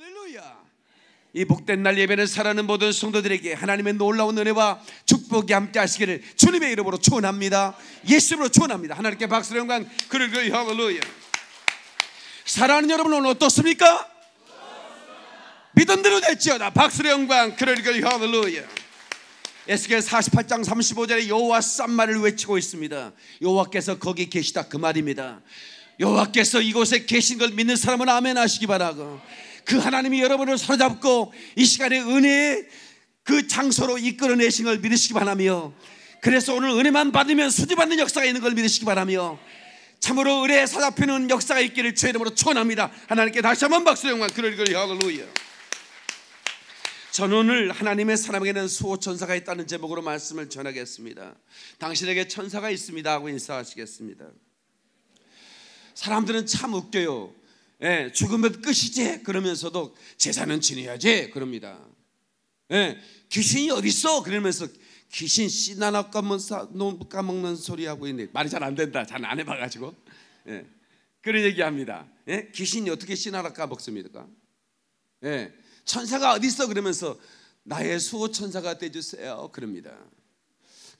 할렐루야. 이 복된 날 예배는 살아는 모든 성도들에게 하나님의 놀라운 은혜와 축복이 함께 하시기를 주님의 이름으로 축원합니다. 예수님으로 축원합니다. 하나님께 박수 영광 그를 그 할렐루야. 사랑하는 여러분 오늘 어떻습니까? 믿은 대로 됐지어다 박수 영광 그를 그 할렐루야. 에스겔 48장 35절에 여호와 쌈마를 외치고 있습니다. 여호와께서 거기 계시다 그 말입니다. 여호와께서 이곳에 계신 걸 믿는 사람은 아멘 하시기 바라고. 그 하나님이 여러분을 사로잡고 이 시간에 은혜의 그 장소로 이끌어내신 걸 믿으시기 바라며 그래서 오늘 은혜만 받으면 수지받는 역사가 있는 걸 믿으시기 바라며 참으로 은혜에 사잡히는 역사가 있기를 주의 이름으로 축원합니다 하나님께 다시 한번 박수 영광 그럴 걸 할렐루야 저는 오늘 하나님의 사람에게는 수호 천사가 있다는 제목으로 말씀을 전하겠습니다 당신에게 천사가 있습니다 하고 인사하시겠습니다 사람들은 참 웃겨요 예, 죽으면 끝이지 그러면서도 제사는 지내야지 그럽니다. 예, 귀신이 어디 있어? 그러면서 귀신 씨나나 까먹는, 소리 하고 있네. 말이 잘 안 된다. 잘 안 해봐가지고. 예, 그런 얘기합니다. 예, 귀신이 어떻게 씨나나 까먹습니까? 예, 천사가 어디 있어? 그러면서 나의 수호 천사가 돼주세요. 그럽니다.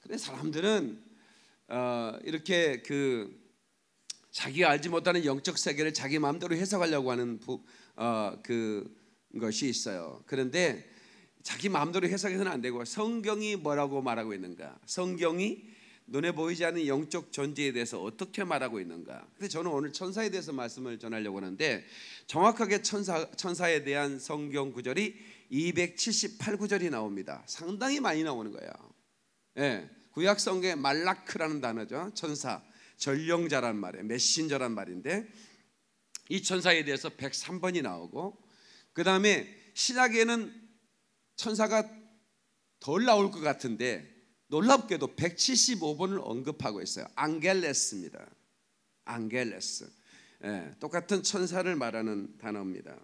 근데 사람들은 어, 이렇게 그 자기가 알지 못하는 영적 세계를 자기 마음대로 해석하려고 하는 부, 어, 그 것이 있어요. 그런데 자기 마음대로 해석해서는 안 되고 성경이 뭐라고 말하고 있는가? 성경이 눈에 보이지 않는 영적 존재에 대해서 어떻게 말하고 있는가? 근데 저는 오늘 천사에 대해서 말씀을 전하려고 하는데 정확하게 천사 천사에 대한 성경 구절이 278구절이 나옵니다. 상당히 많이 나오는 거예요. 예. 구약 성경에 말라크라는 단어죠. 천사. 전령자란 말이에요. 메신저란 말인데 이 천사에 대해서 103번이 나오고 그 다음에 신약에는 천사가 덜 나올 것 같은데 놀랍게도 175번을 언급하고 있어요. 안겔레스입니다. 안겔레스. 예, 똑같은 천사를 말하는 단어입니다.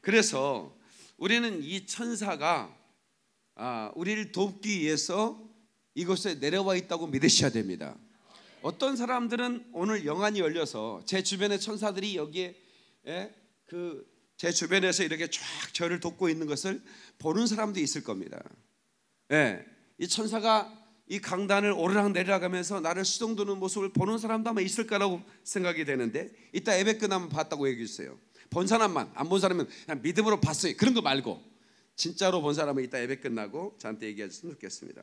그래서 우리는 이 천사가 아, 우리를 돕기 위해서 이곳에 내려와 있다고 믿으셔야 됩니다. 어떤 사람들은 오늘 영안이 열려서 제 주변의 천사들이 여기에 예? 그제 주변에서 이렇게 쫙 저를 돕고 있는 것을 보는 사람도 있을 겁니다. 예. 이 천사가 이 강단을 오르락 내리락 하면서 나를 수동두는 모습을 보는 사람도 아마 있을 거라고 생각이 되는데 이따 예배 끝나면 봤다고 얘기해 주세요. 본 사람만 안 본 사람은 그냥 믿음으로 봤어요. 그런 거 말고 진짜로 본 사람은 이따 예배 끝나고 저한테 얘기해 주시면 좋겠습니다.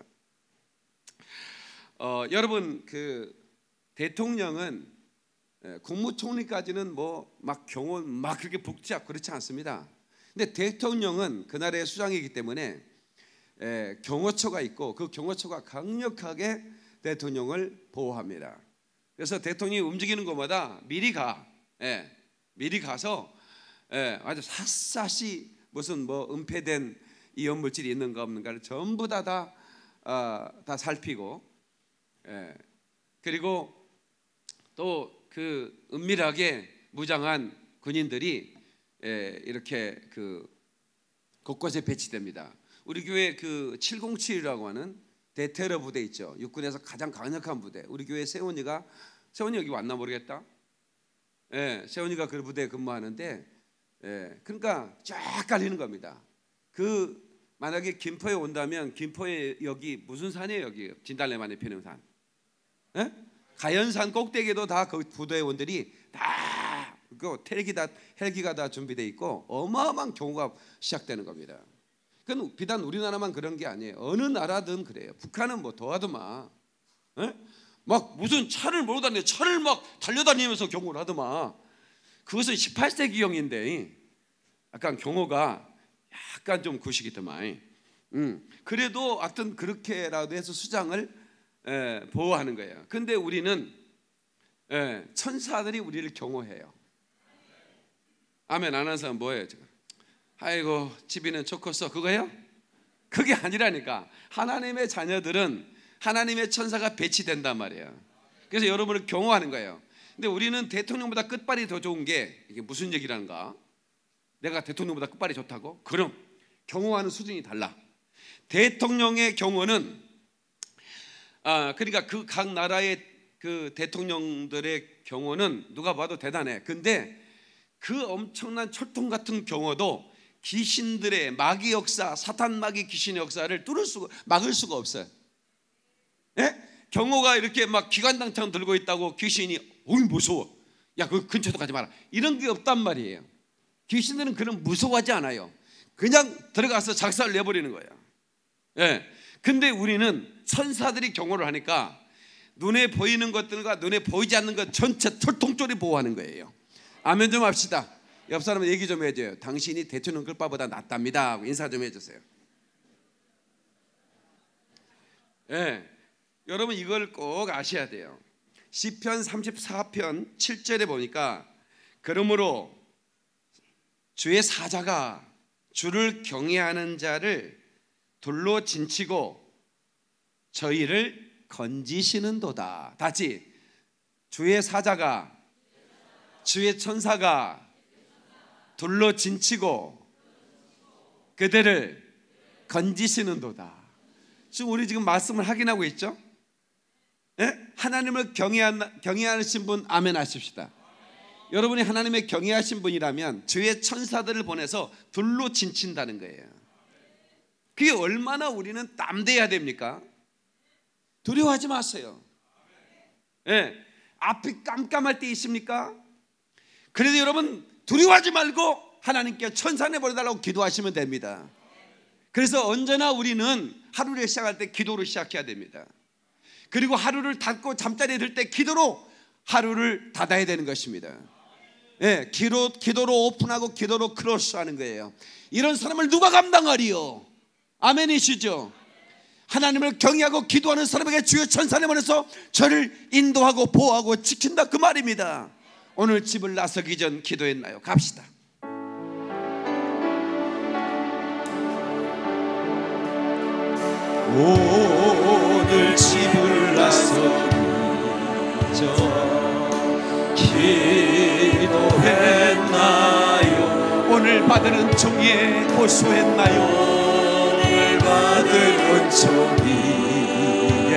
어, 여러분 그 대통령은 예, 국무총리까지는 뭐 막경호막 그렇게 복잡 그렇지 않습니다. 근데 대통령은 그 나라의 수장이기 때문에 예, 경호처가 있고 그 경호처가 강력하게 대통령을 보호합니다. 그래서 대통령이 움직이는 것마다 미리 가, 에, 예, 미리 가서 에, 아주 샅샅이 무슨 뭐 은폐된 이연물질이 있는가 없는가를 전부 다다 다, 다, 어, 다 살피고 그리고 또그 은밀하게 무장한 군인들이 예, 이렇게 그 곳곳에 배치됩니다. 우리 교회 그 707이라고 하는 대테러 부대 있죠. 육군에서 가장 강력한 부대. 우리 교회 세원이가 세원이 여기 왔나 모르겠다. 예, 세원이가 그 부대에 근무하는데 예, 그러니까 쫙 깔리는 겁니다. 그 만약에 김포에 온다면 김포에 여기 무슨 산이에요 여기 진달래만의 피는 산? 예? 가연산 꼭대기도 다 그부대 원들이 다그 헬기다 헬기가 다 준비돼 있고 어마어마한 경우가 시작되는 겁니다. 그건 비단 우리나라만 그런 게 아니에요. 어느 나라든 그래요. 북한은 뭐 더하더만. 예? 막 무슨 차를 몰고 다니 차를 막 달려다니면서 경호를 하더만. 그것은 18세기형인데 약간 경호가 약간 좀 구식이더만. 음. 그래도 하여튼 그렇게라도 해서 수장을 예, 보호하는 거예요. 근데 우리는 예, 천사들이 우리를 경호해요. 아멘 안 하는 사람 뭐예요? 지금? 아이고 집이는 좋겠어 그거요 그게 아니라니까 하나님의 자녀들은 하나님의 천사가 배치된단 말이에요. 그래서 여러분을 경호하는 거예요. 근데 우리는 대통령보다 끝발이 더 좋은 게 이게 무슨 얘기란가? 내가 대통령보다 끝발이 좋다고? 그럼 경호하는 수준이 달라. 대통령의 경호는 아, 그러니까 그 각 나라의 그 대통령들의 경호는 누가 봐도 대단해. 근데 그 엄청난 철통 같은 경호도 귀신들의 마귀 역사, 사탄 마귀 귀신 역사를 뚫을 수 막을 수가 없어요. 예? 경호가 이렇게 막 기관당창 들고 있다고 귀신이 오이 무서워. 야, 그 근처도 가지 마라. 이런 게 없단 말이에요. 귀신들은 그런 무서워하지 않아요. 그냥 들어가서 작살 내버리는 거예요. 예. 근데 우리는 천사들이 경호를 하니까 눈에 보이는 것들과 눈에 보이지 않는 것 전체 철통조리 보호하는 거예요. 아멘 좀 합시다. 옆 사람 얘기 좀 해줘요. 당신이 대통령 글바보다 낫답니다. 인사 좀 해주세요. 예, 네. 여러분 이걸 꼭 아셔야 돼요. 시편 34편 7절에 보니까 그러므로 주의 사자가 주를 경외하는 자를 둘로 진치고 저희를 건지시는도다. 다시 주의 사자가 주의 천사가 둘로 진치고 그대를 건지시는도다. 지금 우리 지금 말씀을 확인하고 있죠? 예? 하나님을 경외한, 경외하신 분 아멘 하십시다. 여러분이 하나님의 경외하신 분이라면 주의 천사들을 보내서 둘로 진친다는 거예요. 그게 얼마나 우리는 담대해야 됩니까? 두려워하지 마세요. 예. 네. 앞이 깜깜할 때 있습니까? 그래도 여러분 두려워하지 말고 하나님께 천산에보내달라고 기도하시면 됩니다. 그래서 언제나 우리는 하루를 시작할 때 기도를 시작해야 됩니다. 그리고 하루를 닫고 잠자리에 들 때 기도로 하루를 닫아야 되는 것입니다. 예, 기도, 기도로 오픈하고 기도로 크로스하는 거예요. 이런 사람을 누가 감당하리요? 아멘이시죠? 하나님을 경외하고 기도하는 사람에게 주의 천사를 보내서 저를 인도하고 보호하고 지킨다 그 말입니다. 오늘 집을 나서기 전 기도했나요? 갑시다. 오늘 집을 나서기 전 기도했나요? 오늘 받은 은총에 고소했나요? 받을 은총 위에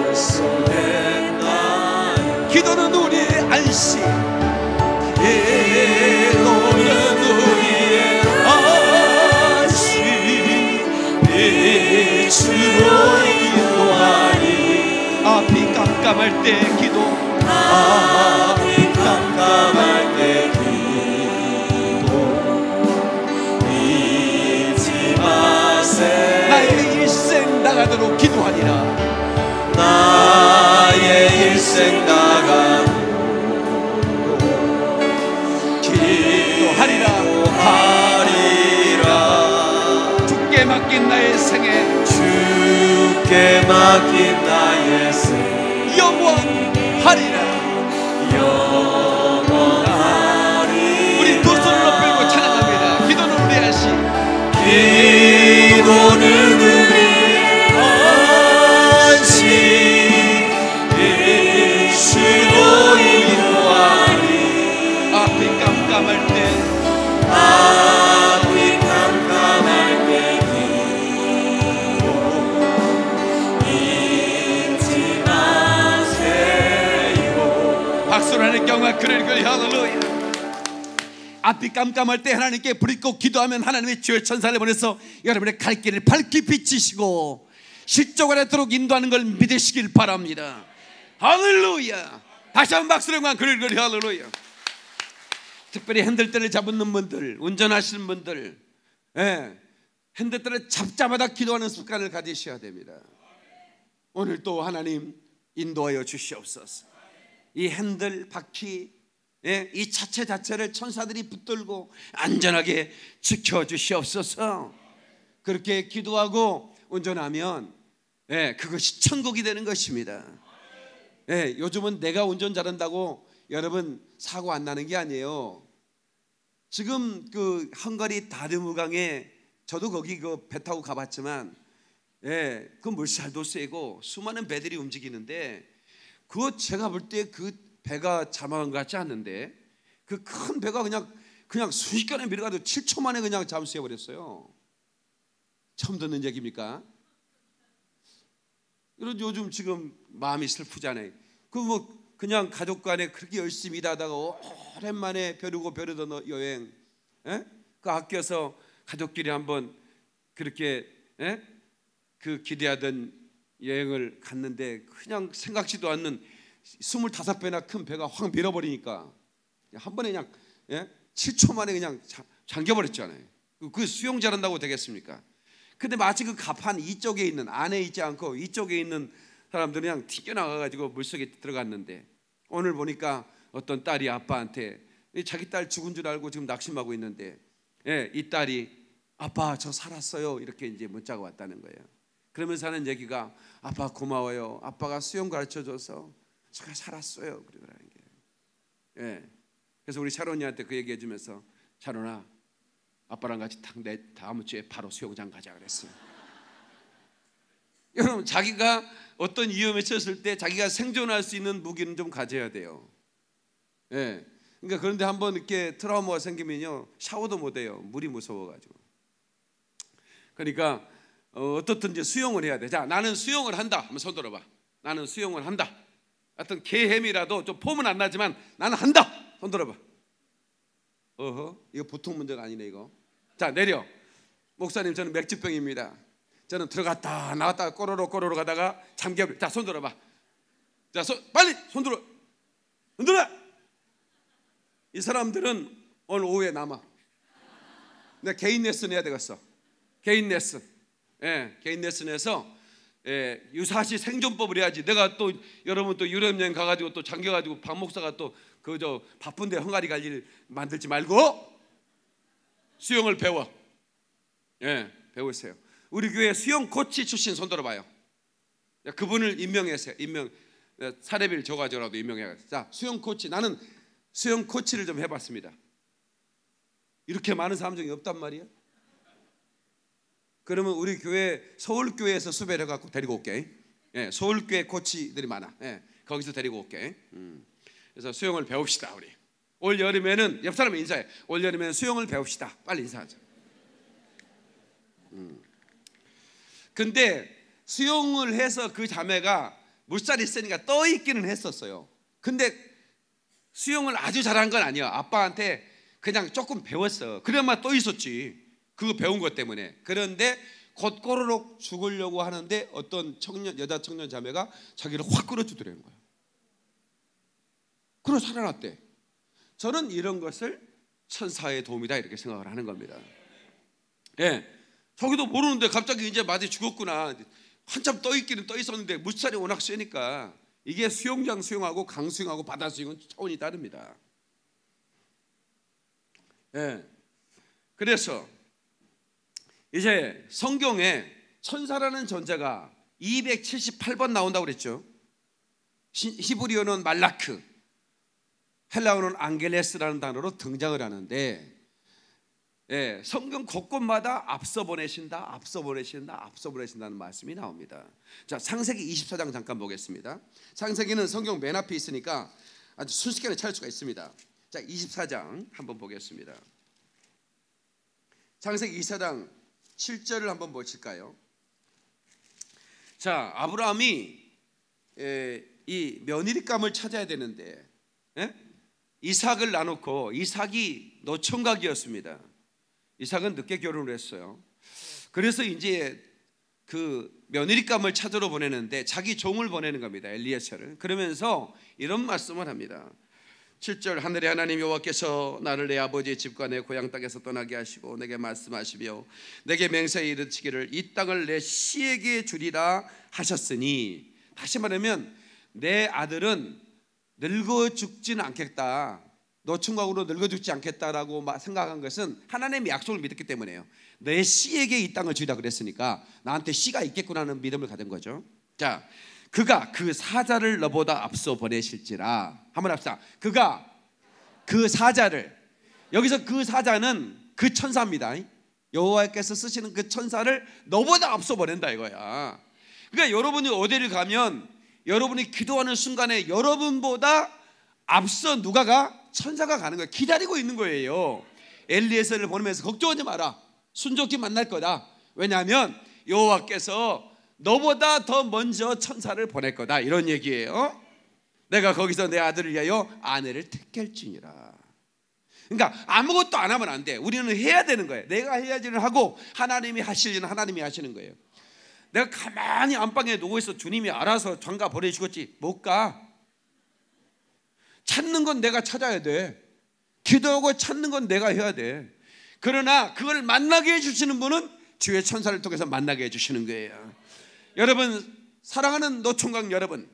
옷소했다 기도는 우리의 안식 기도는 우리의 안식 이 주로 인도하니 앞이 아, 깜깜할 때 기도 아 나가도록 기도하리라 나의 일생 나가 기도하리라 하리라 주께 맡긴 나의 생애 주께 맡긴 나의 생애 영원하리라 영원하리라 우리 두 손으로 끌고 찬양합니다 기도는 우리 하시 경우에 그를 그 할렐루야 앞이 깜깜할 때 하나님께 불이 짖 기도하면 하나님의 주의 천사를 보내서 여러분의 갈 길을 밝히 비치시고 실족을 하도록 인도하는 걸 믿으시길 바랍니다 할렐루야 다시 한번 박수로 만 그를 그리 할렐루야 특별히 핸들대를 잡는 분들 운전하시는 분들 예, 핸들대를 잡자마자 기도하는 습관을 가지셔야 됩니다 오늘 또 하나님 인도하여 주시옵소서 이 핸들 바퀴 예, 이 자체 자체를 천사들이 붙들고 안전하게 지켜 주시옵소서. 그렇게 기도하고 운전하면 예, 그것이 천국이 되는 것입니다. 예, 요즘은 내가 운전 잘한다고 여러분 사고 안 나는 게 아니에요. 지금 그 헝가리 다르무강에 저도 거기 그 배 타고 가봤지만 예, 그 물살도 세고 수많은 배들이 움직이는데 그거 제가 볼 때 그 배가 자망한 것 같지 않는데 그 큰 배가 그냥 그냥 순식간에 밀어가도 7초 만에 그냥 잠수해 버렸어요. 처음 듣는 얘기입니까? 이런 요즘 지금 마음이 슬프잖아요. 그 뭐 그냥 가족 간에 그렇게 열심히 일하다가 오랜만에 벼르고 벼르던 여행, 에? 예? 그 아껴서 가족끼리 한번 그렇게 에? 예? 그 기대하던 여행을 갔는데 그냥 생각지도 않는 25배나 큰 배가 확 밀어버리니까 한 번에 그냥 예? 7초 만에 그냥 자, 잠겨버렸잖아요. 그, 그 수영 잘한다고 되겠습니까? 근데 마치 그갑판 이쪽에 있는 안에 있지 않고 이쪽에 있는 사람들은 그냥 튀겨나가가지고 물속에 들어갔는데 오늘 보니까 어떤 딸이 아빠한테 자기 딸 죽은 줄 알고 지금 낙심하고 있는데 예, 이 딸이 아빠 저 살았어요 이렇게 이제 문자가 왔다는 거예요. 그러면서 하는 얘기가 아빠 고마워요. 아빠가 수영 가르쳐줘서 제가 살았어요. 그러더라는 게. 예. 그래서 우리 샤론이한테 그 얘기해 주면서 샤론아 아빠랑 같이 내 다음 주에 바로 수영장 가자 그랬어요. 여러분 자기가 어떤 위험에 처했을 때 자기가 생존할 수 있는 무기는 좀 가져야 돼요. 예. 그러니까 그런데 한번 이렇게 트라우마가 생기면요 샤워도 못 해요. 물이 무서워가지고. 그러니까 어, 떻든지 수용을 해야 돼. 자, 나는 수용을 한다. 한번 손 들어봐. 나는 수용을 한다. 어떤 개햄이라도 좀 폼은 안 나지만 나는 한다. 손 들어봐. 어허, 이거 보통 문제가 아니네 이거. 자 내려. 목사님 저는 맥주병입니다. 저는 들어갔다 나왔다 꼬로로 꼬로로 가다가 잠겨. 자 손 들어봐. 자 손, 빨리 손 들어. 손 들어. 이 사람들은 오늘 오후에 남아. 내 개인 레슨 해야 되겠어. 개인 레슨. 예, 개인 레슨에서 예, 유사시 생존법을 해야지. 내가 또 여러분 또 유럽 여행 가가지고 또 잠겨가지고 박 목사가 또그저 바쁜데 헝가리 갈 일 만들지 말고 수영을 배워. 예, 배우세요. 우리 교회 수영 코치 출신 손 들어봐요. 그분을 임명했어 임명 사례비를 줘가지라도임명해가 자, 수영 코치 나는 수영 코치를 좀 해봤습니다. 이렇게 많은 사람 중에 없단 말이에요. 그러면 우리 교회 서울 교회에서 수배를 갖고 데리고 올게. 예, 서울 교회 코치들이 많아. 예, 거기서 데리고 올게. 음. 그래서 수영을 배웁시다 우리. 올 여름에는 옆 사람 인사해. 올 여름에는 수영을 배웁시다. 빨리 인사하자. 음. 근데 수영을 해서 그 자매가 물살이 세니까 떠 있기는 했었어요. 근데 수영을 아주 잘한 건 아니야. 아빠한테 그냥 조금 배웠어. 그래야만 떠 있었지. 그 배운 것 때문에. 그런데 곧고르 죽으려고 하는데 어떤 청년 여자 청년 자매가 자기를 확 끌어주더라는 거예요. 그러 살아났대. 저는 이런 것을 천사의 도움이다 이렇게 생각을 하는 겁니다. 예. 저기도 모르는데 갑자기 이제 마디 죽었구나. 한참 떠 있기는 떠 있었는데 물살이 워낙 세니까 이게 수영장 수영하고 강 수영하고 바다 수영은 차원이 다릅니다. 예. 그래서 이제 성경에 천사라는 전자가 278번 나온다고 그랬죠. 히브리어는 말라크, 헬라어는 안겔레스라는 단어로 등장을 하는데 예, 성경 곳곳마다 앞서 보내신다, 앞서 보내신다, 앞서 보내신다는 말씀이 나옵니다. 자, 상세기 24장 잠깐 보겠습니다. 상세기는 성경 맨 앞에 있으니까 아주 순식간에 찾을 수가 있습니다. 자, 24장 한번 보겠습니다. 창세기 24장 7절을 한번 보실까요? 자, 아브라함이 에, 이 며느리감을 찾아야 되는데 에? 이삭을 나놓고 이삭이 노총각이었습니다. 이삭은 늦게 결혼을 했어요. 그래서 이제 그 며느리감을 찾으러 보내는데 자기 종을 보내는 겁니다. 엘리에셀을. 그러면서 이런 말씀을 합니다. 7절 하늘의 하나님 여호와께서 나를 내 아버지의 집과 내 고향 땅에서 떠나게 하시고 내게 말씀하시며 내게 맹세히 이르치기를 이 땅을 내 씨에게 주리라 하셨으니 다시 말하면 내 아들은 늙어 죽진 않겠다. 노충각으로 늙어 죽지 않겠다라고 생각한 것은 하나님의 약속을 믿었기 때문에요. 내 씨에게 이 땅을 주리라 그랬으니까 나한테 씨가 있겠구나 하는 믿음을 가진 거죠. 자, 그가 그 사자를 너보다 앞서 보내실지라. 한번 합시다. 그가 그 사자를 여기서 그 사자는 그 천사입니다. 여호와께서 쓰시는 그 천사를 너보다 앞서 보낸다 이거야. 그러니까 여러분이 어디를 가면 여러분이 기도하는 순간에 여러분보다 앞서 누가 가? 천사가 가는 거야. 기다리고 있는 거예요. 엘리에서를 보내면서 걱정하지 마라. 순조롭 만날 거다. 왜냐하면 여호와께서 너보다 더 먼저 천사를 보낼 거다 이런 얘기예요. 내가 거기서 내 아들을 위하여 아내를 택할지니라. 그러니까 아무것도 안 하면 안 돼. 우리는 해야 되는 거예요. 내가 해야지 하고 하나님이 하실 일은 하나님이 하시는 거예요. 내가 가만히 안방에 누워 있어 주님이 알아서 장가 보내주겠지 못 가. 찾는 건 내가 찾아야 돼. 기도하고 찾는 건 내가 해야 돼. 그러나 그걸 만나게 해주시는 분은 주의 천사를 통해서 만나게 해주시는 거예요. 여러분 사랑하는 노총각 여러분,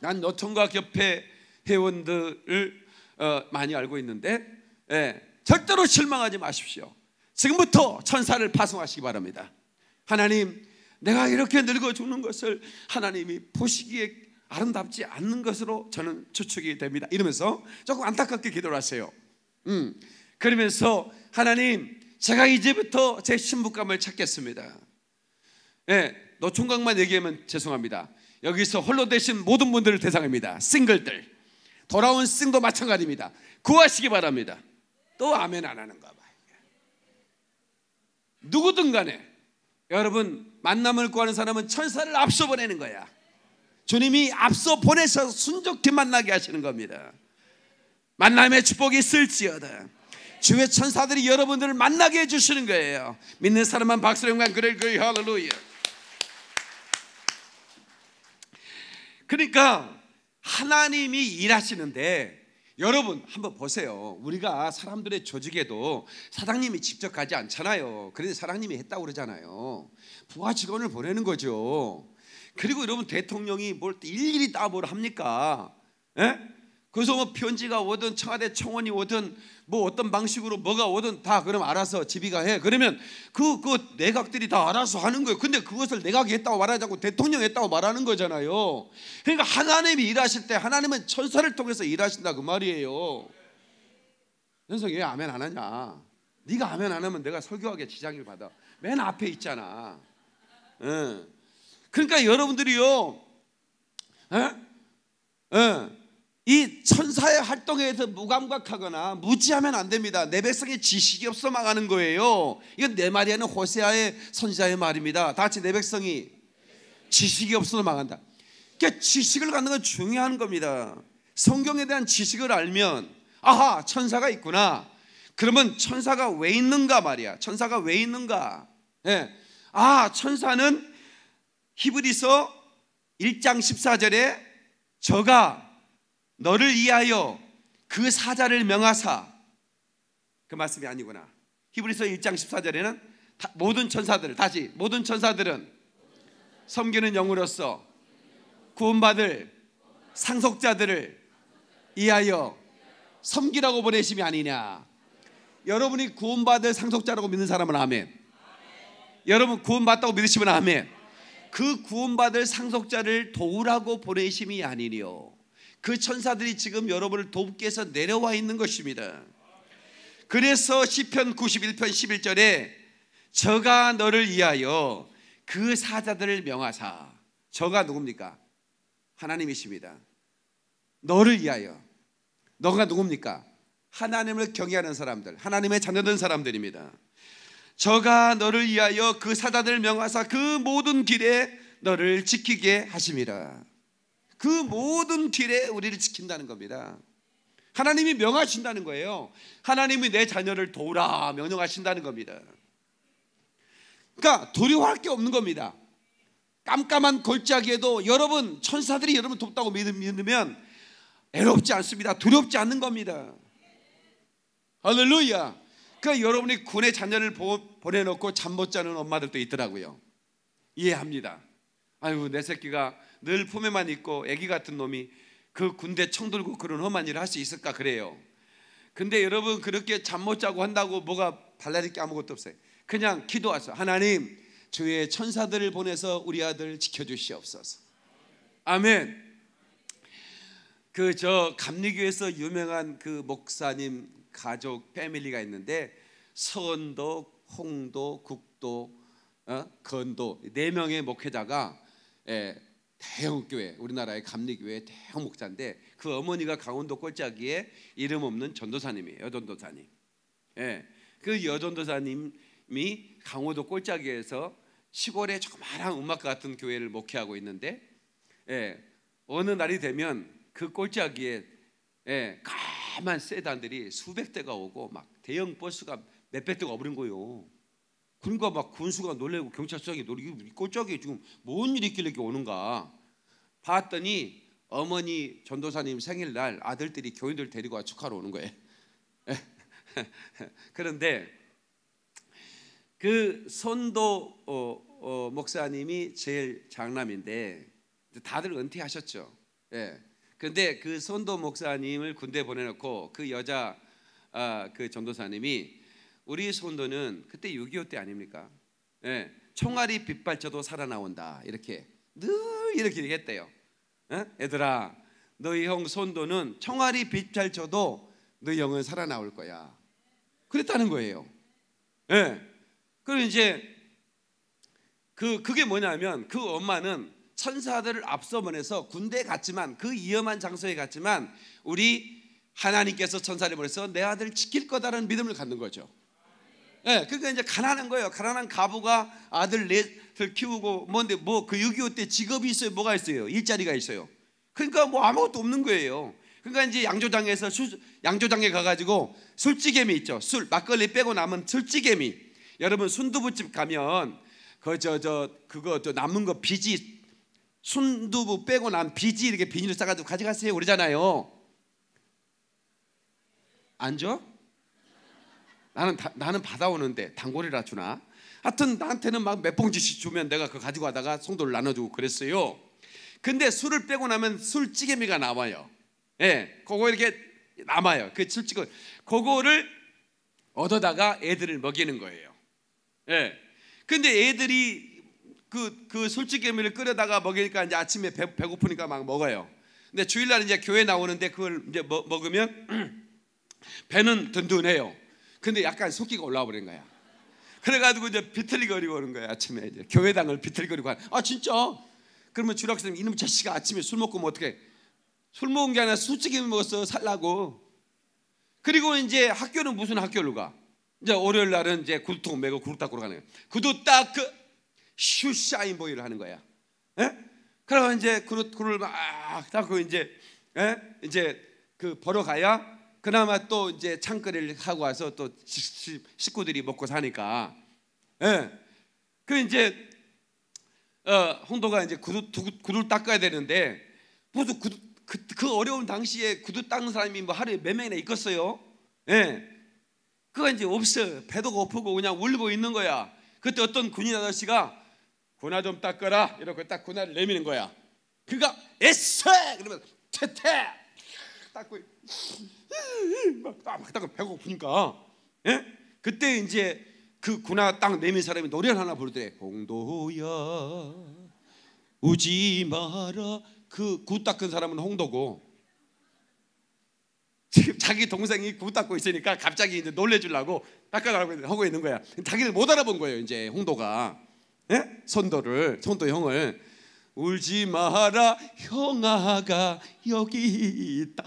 난 노총각 협회 회원들을 어, 많이 알고 있는데 예, 절대로 실망하지 마십시오. 지금부터 천사를 파송하시기 바랍니다. 하나님, 내가 이렇게 늙어 죽는 것을 하나님이 보시기에 아름답지 않는 것으로 저는 추측이 됩니다. 이러면서 조금 안타깝게 기도를 하세요. 음, 그러면서 하나님, 제가 이제부터 제 신부감을 찾겠습니다. 예, 너 총각만 얘기하면 죄송합니다. 여기서 홀로 되신 모든 분들을 대상입니다. 싱글들. 돌아온 싱도 마찬가지입니다. 구하시기 바랍니다. 또 아멘 안 하는가 봐요. 누구든 간에 여러분 만남을 구하는 사람은 천사를 앞서 보내는 거야. 주님이 앞서 보내서 순적히 만나게 하시는 겁니다. 만남의 축복이 있을지어다. 주의 천사들이 여러분들을 만나게 해주시는 거예요. 믿는 사람만 박수령과 그를 그리 할렐루야. 그러니까 하나님이 일하시는데 여러분 한번 보세요. 우리가 사람들의 조직에도 사장님이 직접 가지 않잖아요. 그런데 사장님이 했다고 그러잖아요. 부하 직원을 보내는 거죠. 그리고 여러분 대통령이 뭘 일일이 따뭘 합니까? 에? 예? 그래서 뭐 편지가 오든 청와대 청원이 오든 뭐 어떤 방식으로 뭐가 오든 다 그럼 알아서 지비가 해. 그러면 그, 그 내각들이 다 알아서 하는 거예요. 근데 그것을 내각이 했다고 말하지 않고 대통령 이 했다고 말하는 거잖아요. 그러니까 하나님이 일하실 때 하나님은 천사를 통해서 일하신다 그 말이에요. 현석이 왜 아멘 안 하냐? 네가 아멘 안 하면 내가 설교하게 지장을 받아. 맨 앞에 있잖아. 응. 그러니까 여러분들이요. 응? 응. 이 천사의 활동에 대해서 무감각하거나 무지하면 안 됩니다. 내 백성의 지식이 없어 망하는 거예요. 이건 내 말이 아닌 호세아의 선지자의 말입니다. 다 같이 내 백성이 지식이 없어서 망한다. 그러니까 지식을 갖는 건 중요한 겁니다. 성경에 대한 지식을 알면 아하 천사가 있구나. 그러면 천사가 왜 있는가 말이야. 천사가 왜 있는가? 예. 아 천사는 히브리서 1장 14절에 저가 너를 위하여 그 사자를 명하사 그 말씀이 아니구나. 히브리서 1장 14절에는 모든 천사들을 다시 모든 천사들은 섬기는 영으로서 구원받을 상속자들을 위하여 섬기라고 보내심이 아니냐. 여러분이 구원받을 상속자라고 믿는 사람은 아멘. 여러분 구원받다고 믿으시면 아멘. 그 구원받을 상속자를 도우라고 보내심이 아니니요. 그 천사들이 지금 여러분을 돕기 위해서 내려와 있는 것입니다. 그래서 시편 91편 11절에 저가 너를 위하여 그 사자들을 명하사 저가 누굽니까? 하나님이십니다. 너를 위하여 너가 누굽니까? 하나님을 경외하는 사람들, 하나님의 자녀된 사람들입니다. 저가 너를 위하여 그 사단을 명하사 그 모든 길에 너를 지키게 하심이라. 그 모든 길에 우리를 지킨다는 겁니다. 하나님이 명하신다는 거예요. 하나님이 내 자녀를 도우라 명령하신다는 겁니다. 그러니까 두려워할 게 없는 겁니다. 깜깜한 골짜기에도 여러분 천사들이 여러분 돕다고 믿으면 애롭지 않습니다. 두렵지 않는 겁니다. 할렐루야. 그러니까 여러분이 군의 자녀를 보내놓고 잠 못 자는 엄마들도 있더라고요. 이해합니다. 아유 내 새끼가 늘 품에만 있고 애기 같은 놈이 그 군대 청 들고 그런 험한 일을 할 수 있을까 그래요. 근데 여러분 그렇게 잠 못 자고 한다고 뭐가 달라질 게 아무것도 없어요. 그냥 기도하세요. 하나님 주의 천사들을 보내서 우리 아들 지켜주시옵소서. 아멘. 그 저 감리교에서 유명한 그 목사님 가족 패밀리가 있는데 서원도, 홍도, 국도, 어? 건도 네 명의 목회자가 예, 대형 교회 우리나라의 감리교회 대형 목사인데 그 어머니가 강원도 꼴짜기에 이름 없는 전도사님이에요 여전도사님 예, 그 여전도사님이 강원도 꼴짜기에서 시골에 조그마한 음악 같은 교회를 목회하고 있는데 예, 어느 날이 되면 그 꼴짜기에 예, 까만 세단들이 수백 대가 오고 막 대형 버스가 몇백 대가 오는 거예요 그러니까 막 군수가 놀래고 경찰서장이 놀래고 꼴짝에 지금 뭔 일이 있길래 이렇게 오는가 봤더니 어머니 전도사님 생일날 아들들이 교인들 데리고 와축하로 오는 거예요. 그런데 그 선도 어, 어, 목사님이 제일 장남인데 다들 은퇴하셨죠. 예. 근데 그 선도 목사님을 군대 보내놓고 그 여자 아, 그 전도사님이 우리 선도는 그때 6.25때 아닙니까? 예. 총알이 빗발쳐도 살아나온다 이렇게 늘 이렇게 얘기했대요. 에? 얘들아 너희 형 손도는 총알이 빛잘 쳐도 너희 형은 살아나올 거야 그랬다는 거예요 예. 그리고 이제 그 그게 뭐냐면 그 엄마는 천사들을 앞서 보내서 군대 에 갔지만 그 위험한 장소에 갔지만 우리 하나님께서 천사를 보내서 내 아들 을 지킬 거다라는 믿음을 갖는 거죠. 예, 그러니까 이제 가난한 거예요. 가난한 가부가 아들 넷을 키우고 뭔데 뭐 그6.25 때 직업이 있어요. 뭐가 있어요? 일자리가 있어요. 그러니까 뭐 아무것도 없는 거예요. 그러니까 이제 양조장에서 수, 양조장에 가가지고 술찌개미 있죠. 술 막걸리 빼고 남은 술찌개미. 여러분 순두부집 가면 그저저 그거 저 남은 거 비지 순두부 빼고 난 비지 이렇게 비닐을 싸가지고 가져가세요. 그러잖아요. 안 줘? 나는 다, 나는 받아오는데 단골이라 주나? 하여튼 나한테는 막 몇 봉지씩 주면 내가 그거 가지고 가다가 송도를 나눠주고 그랬어요. 근데 술을 빼고 나면 술찌개미가 남아요. 예, 그거 이렇게 남아요. 그 술찌개 그거를 얻어다가 애들을 먹이는 거예요. 예. 근데 애들이 그, 그 솔직개미를 끓여다가 먹이니까 이제 아침에 배, 배고프니까 막 먹어요. 근데 주일날 이제 교회 나오는데 그걸 이제 먹, 먹으면 배는 든든해요. 근데 약간 속기가 올라와 버린 거야. 그래가지고 이제 비틀거리고 오는 거야 아침에 이제 교회당을 비틀거리고 하는. 아 진짜? 그러면 주락 선생님 이놈 자식아 아침에 술 먹고 뭐 어떻게? 술 먹은 게 아니라 술치기 먹어서 살라고. 그리고 이제 학교는 무슨 학교로 가? 이제 월요일 날은 이제 구 굴통 메고 구두 닦으러 가는 거야. 구두 닦그 슈샤인 보이를 하는 거야. 에? 예? 그러면 이제 구두 를막 닦고 이제 에? 예? 이제 그벌러 가야 그나마 또 이제 창거리를 하고 와서 또 식구들이 먹고 사니까 예. 그 이제 어, 홍도가 이제 구두 구두 를 닦아야 되는데 무슨 구두 그, 그, 어려운 당시에 구두 닦는 사람이 뭐 하루에 몇 명이나 있겠어요? 예. 그거 이제 없어. 배도 고프고 그냥 울고 있는 거야. 그때 어떤 군인 아저씨가 군화 좀 닦아라. 이렇게 딱 군화를 내미는 거야. 그가 니 에스 그러면 퇴퇴 닦고 막, 아, 막, 딱 배고프니까. 예? 그때 이제 그 구나 딱 내민 사람이 노래를 하나 부르더래. 홍도야, 우지 마라. 그구 닦은 사람은 홍도고. 지금 자기 동생이 구 닦고 있으니까 갑자기 이제 놀래주려고 닦아달라고 하고 있는 거야. 자기를 못 알아본 거예요, 이제 홍도가. 예? 손도를, 손도 형을. 울지 마라, 형아가 여기 있다.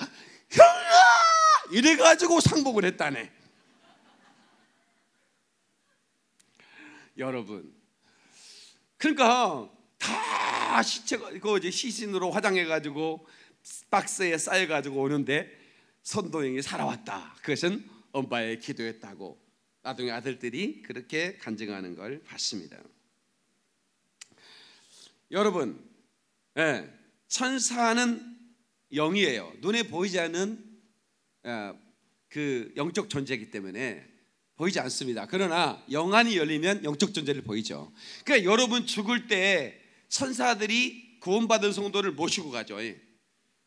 형아! 이래가지고 상복을 했다네. 여러분. 그러니까 다 시체가 그 이제 시신으로 화장해가지고 박스에 쌓여가지고 오는데 선도형이 살아왔다. 그것은 엄마의 기도였다고 나중에 아들들이 그렇게 간증하는 걸 봤습니다. 여러분, 예, 천사는 영이에요. 눈에 보이지 않는 아, 그 영적 존재이기 때문에 보이지 않습니다. 그러나 영안이 열리면 영적 존재를 보이죠. 그러니까 여러분 죽을 때 천사들이 구원받은 성도를 모시고 가죠.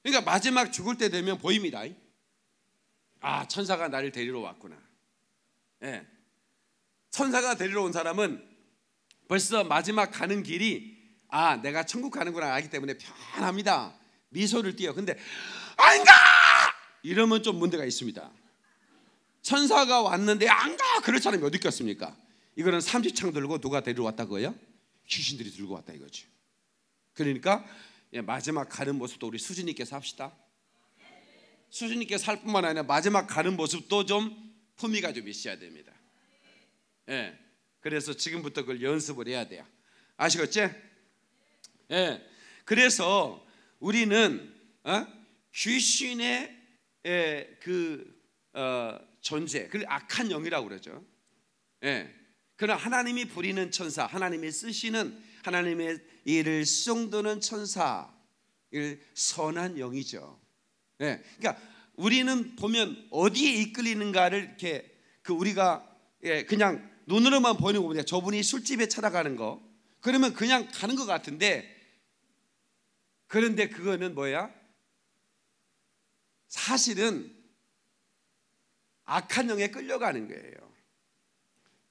그러니까 마지막 죽을 때 되면 보입니다. 아 천사가 나를 데리러 왔구나. 예. 천사가 데리러 온 사람은 벌써 마지막 가는 길이 아 내가 천국 가는구나 알기 때문에 편합니다. 미소를 띄어. 근데 아닌가 이러면 좀 문제가 있습니다. 천사가 왔는데 안 가! 그럴 사람이 어디 있겠습니까? 이거는 삼지창 들고 누가 데려왔다고요? 귀신들이 들고 왔다 이거지. 그러니까 예, 마지막 가는 모습도 우리 수진님께서 합시다. 수진님께서 할 뿐만 아니라 마지막 가는 모습도 좀 품위가 좀 있어야 됩니다. 예. 그래서 지금부터 그걸 연습을 해야 돼요. 아시겠지? 예. 그래서 우리는 어? 귀신의 예, 그 어, 존재, 그 악한 영이라고 그러죠. 예. 그러나 하나님이 부리는 천사, 하나님이 쓰시는 하나님의 일을 수도는 천사, 선한 영이죠. 예. 그러니까 우리는 보면 어디에 이끌리는가를 이렇게 그 우리가 예, 그냥 눈으로만 보는거니까 저분이 술집에 찾아가는 거 그러면 그냥 가는 것 같은데 그런데 그거는 뭐야? 사실은 악한 영에 끌려가는 거예요.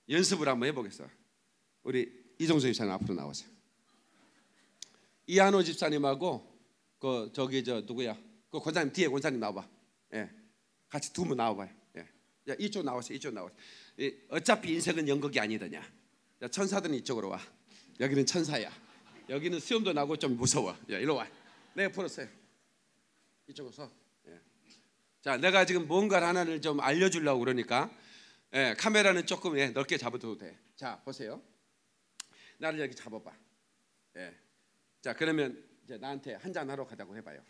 연습을 한번 해보겠어. 요 우리 이종석 집사님 앞으로 나오세요. 이한호 집사님하고 그 저기 저 누구야? 그 권사님 뒤에 권사님 나와봐. 예, 같이 두 분 나와봐요. 예, 야 이쪽 나오세요. 이쪽 나오세요. 예, 어차피 인생은 연극이 아니더냐. 야 천사들은 이쪽으로 와. 여기는 천사야. 여기는 수염도 나고 좀 무서워. 야 일로 와. 내가 네, 풀었어요. 이쪽으로 서. 자, 내가 지금 뭔가를 하나를 좀 알려주려고 그러니까 예, 카메라는 조금 예, 넓게 잡아도 돼. 자, 보세요. 나를 여기 잡아봐. 예. 자, 그러면 이제 나한테 한잔 하러 가자고 해봐요.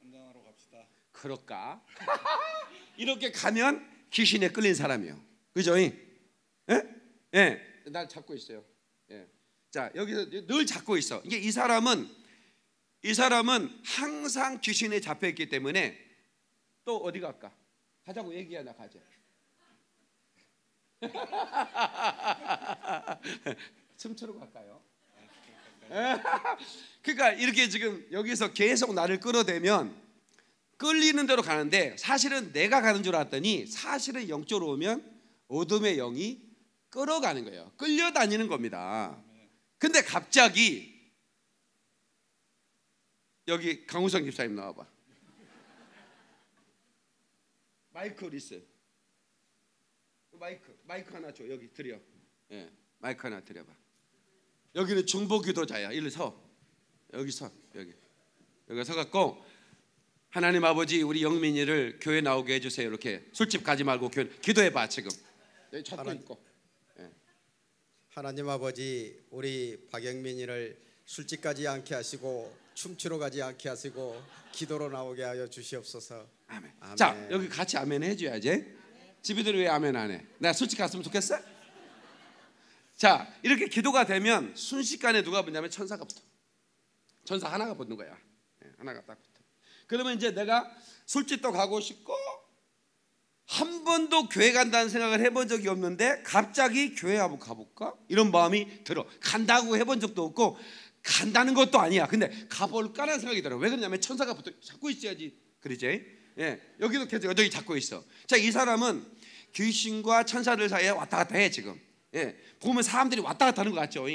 한잔 하러 갑시다. 그럴까? 이렇게 가면 귀신에 끌린 사람이요. 그죠? 예? 예. 날 잡고 있어요. 예. 자, 여기서 늘 잡고 있어. 이게 이 사람은 이 사람은 항상 귀신에 잡혀 있기 때문에 또 어디 갈까? 가자고 얘기하나 가자. 춤추러 갈까요? 그러니까 이렇게 지금 여기서 계속 나를 끌어대면 끌리는 대로 가는데 사실은 내가 가는 줄 알았더니 사실은 영적으로 오면 어둠의 영이 끌어가는 거예요. 끌려다니는 겁니다. 근데 갑자기 여기 강우성 집사님 나와봐. 마이크 리스. 마이크 마이크 하나 줘 여기 드려. 예 마이크 하나 드려봐. 여기는 중보기도자야. 일로 서. 여기 서 여기 여기 서갖고 하나님 아버지 우리 영민이를 교회 나오게 해주세요. 이렇게 술집 가지 말고 교회 기도해봐 지금. 여 찾고 있고. 하나님 아버지 우리 박영민이를 술집까지 않게 하시고 춤추러 가지 않게 하시고 기도로 나오게 하여 주시옵소서. 아멘. 아멘. 자 여기 같이 아멘 해줘야지. 집이들 왜 아멘 안 해? 나 솔직했으면 좋겠어? 자 이렇게 기도가 되면 순식간에 누가 붙냐면 천사가 붙어. 천사 하나가 붙는 거야. 예, 하나가 딱 붙어. 그러면 이제 내가 술집도 가고 싶고 한 번도 교회 간다는 생각을 해본 적이 없는데 갑자기 교회 한번 가볼까? 이런 마음이 들어. 간다고 해본 적도 없고 간다는 것도 아니야. 근데 가볼까라는 생각이 들어. 왜 그러냐면 천사가 붙어 잡고 있어야지. 그러지? 예, 여기도 계속 여기 잡고 있어. 자, 이 사람은 귀신과 천사들 사이에 왔다 갔다 해 지금. 예, 보면 사람들이 왔다 갔다 하는 것 같죠.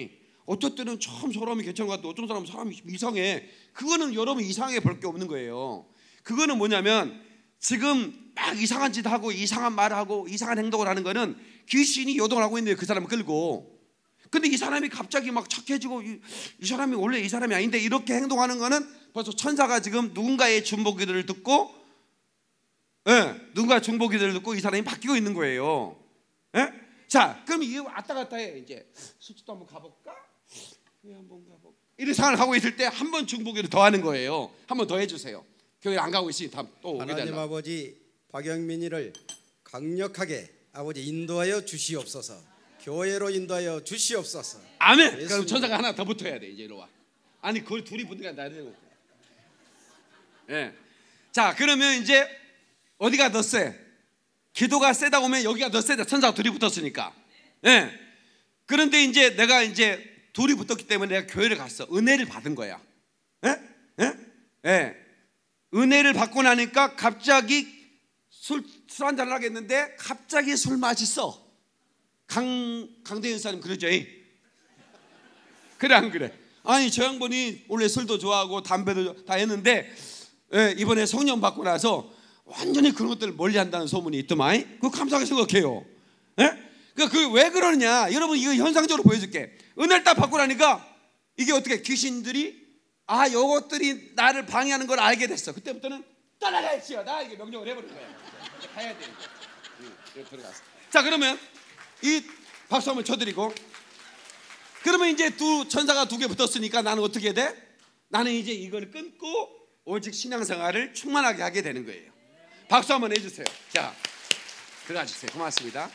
어쩔 때는 참 사람이 괜찮은 것 같고 어떤 사람은 사람이 이상해. 그거는 여러분 이상해 볼 게 없는 거예요. 그거는 뭐냐면 지금 막 이상한 짓 하고 이상한 말을 하고 이상한 행동을 하는 거는 귀신이 요동을 하고 있는데 그 사람을 끌고 근데 이 사람이 갑자기 막 착해지고 이, 이 사람이 원래 이 사람이 아닌데 이렇게 행동하는 거는 벌써 천사가 지금 누군가의 중보기를 듣고 예, 누군가 중보기를 듣고 이 사람이 바뀌고 있는 거예요. 예? 자, 그럼 이 왔다 갔다 해 이제 숙주도 한번 가볼까? 왜 한번 가볼까? 이런 상을 하고 있을 때 한 번 중보기를 더 하는 거예요. 한번 더 해주세요. 교회 안 가고 있으니 다음 또 오게 하나님 달라. 아버지 박영민이를 강력하게 아버지 인도하여 주시옵소서. 교회로 인도하여 주시옵소서. 아멘. 예수님. 그럼 천사가 하나 더 붙어야 돼 이제 이리 와. 아니 그 둘이 붙으니까 나대고. 예. 네. 자 그러면 이제 어디가 더 세? 기도가 세다 오면 여기가 더 세다. 천사가 둘이 붙었으니까. 예. 그런데 이제 내가 이제 둘이 붙었기 때문에 내가 교회를 갔어. 은혜를 받은 거야. 예? 예? 예. 은혜를 받고 나니까 갑자기 술, 술 한 잔 하겠는데 갑자기 술 맛있어. 강, 강대현 사님 그러죠. 그래 안 그래? 아니 저 양반이 원래 술도 좋아하고 담배도 다 했는데 예, 이번에 성령 받고 나서 완전히 그런 것들을 멀리한다는 소문이 있더만. 그 감사하게 생각해요. 예? 그왜 그러니까 그 그그러냐 여러분 이거 현상적으로 보여줄게. 은혜를 딱 받고 나니까 이게 어떻게 귀신들이 아 요것들이 나를 방해하는 걸 알게 됐어. 그때부터는 따라갈지어다 이게 명령을 해버린 거야. 해야 돼. 자 그러면 이 박수 한번 쳐드리고. 그러면 이제 두 천사가 두 개 붙었으니까 나는 어떻게 돼? 나는 이제 이걸 끊고 오직 신앙생활을 충만하게 하게 되는 거예요. 박수 한번 해주세요. 자, 들어가주세요. 고맙습니다.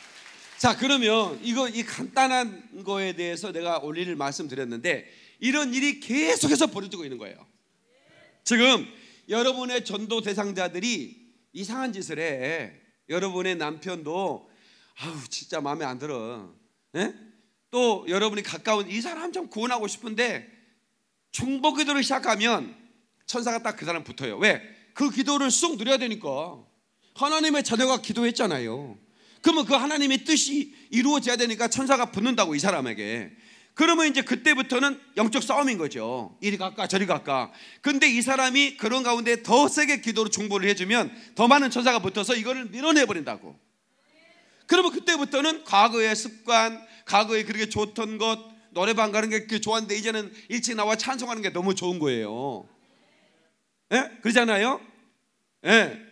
자, 그러면 이거 이 간단한 거에 대해서 내가 올릴 말씀드렸는데 이런 일이 계속해서 벌어지고 있는 거예요. 지금 여러분의 전도 대상자들이 이상한 짓을 해. 여러분의 남편도 아우 진짜 마음에 안 들어. 에? 예? 또 여러분이 가까운 이 사람 좀 구원하고 싶은데 중보 기도를 시작하면 천사가 딱 그 사람 붙어요. 왜? 그 기도를 쑥 누려야 되니까. 하나님의 자녀가 기도했잖아요. 그러면 그 하나님의 뜻이 이루어져야 되니까 천사가 붙는다고 이 사람에게. 그러면 이제 그때부터는 영적 싸움인 거죠. 이리 갈까 저리 갈까. 근데 이 사람이 그런 가운데 더 세게 기도로 중보를 해주면 더 많은 천사가 붙어서 이거를 밀어내버린다고. 그러면 그때부터는 과거의 습관, 과거에 그렇게 좋던 것, 노래방 가는 게 그게 좋았는데 이제는 일찍 나와 찬송하는 게 너무 좋은 거예요. 예? 그러잖아요. 예.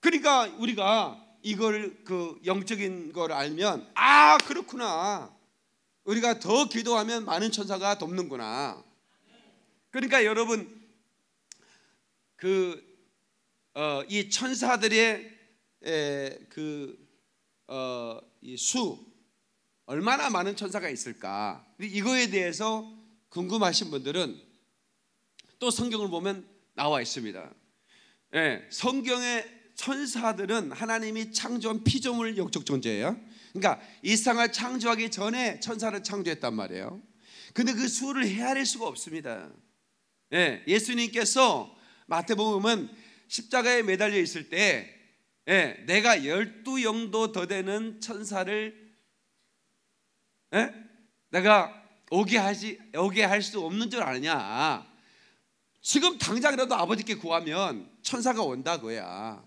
그러니까 우리가 이걸 그 영적인 걸 알면 아 그렇구나. 우리가 더 기도하면 많은 천사가 돕는구나. 그러니까 여러분 그이 어, 천사들의 그수 어, 얼마나 많은 천사가 있을까? 이거에 대해서 궁금하신 분들은 또 성경을 보면 나와 있습니다. 예, 성경의 천사들은 하나님이 창조한 피조물 역적 존재예요. 그러니까 이 세상을 창조하기 전에 천사를 창조했단 말이에요. 근데 그 수를 헤아릴 수가 없습니다. 예, 예수님께서 마태복음은 십자가에 매달려 있을 때 예, 내가 열두 영도 더 되는 천사를 예? 내가 오게 하지 오게 할 수 없는 줄 아느냐? 지금 당장이라도 아버지께 구하면 천사가 온다고야.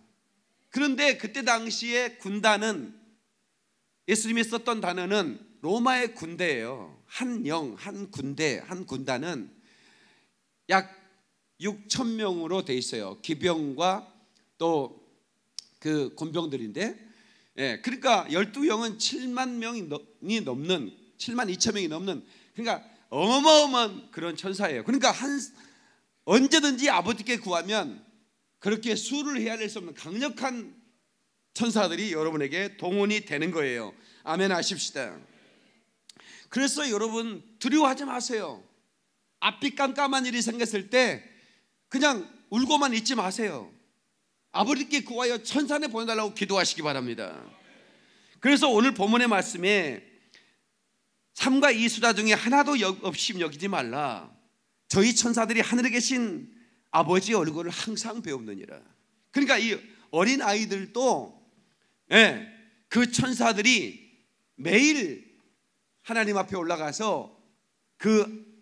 그런데 그때 당시에 군단은 예수님이 썼던 단어는 로마의 군대예요. 한 영, 한 군대, 한 군단은 약 6천 명으로 돼 있어요. 기병과 또그 곤병들인데 예, 그러니까 1 2 영은 7만 명이 넘는 7만 2천 명이 넘는 그러니까 어마어마한 그런 천사예요. 그러니까 한 언제든지 아버지께 구하면 그렇게 수를 헤아릴 수 없는 강력한 천사들이 여러분에게 동원이 되는 거예요. 아멘 하십시다. 그래서 여러분 두려워하지 마세요. 앞이 깜깜한 일이 생겼을 때 그냥 울고만 있지 마세요. 아버지께 구하여 천산에 보내달라고 기도하시기 바랍니다. 그래서 오늘 본문의 말씀에 삼과 이수다 중에 하나도 없이 여기지 말라. 저희 천사들이 하늘에 계신 아버지 얼굴을 항상 배우느니라. 그러니까 이 어린 아이들도 예, 그 천사들이 매일 하나님 앞에 올라가서 그,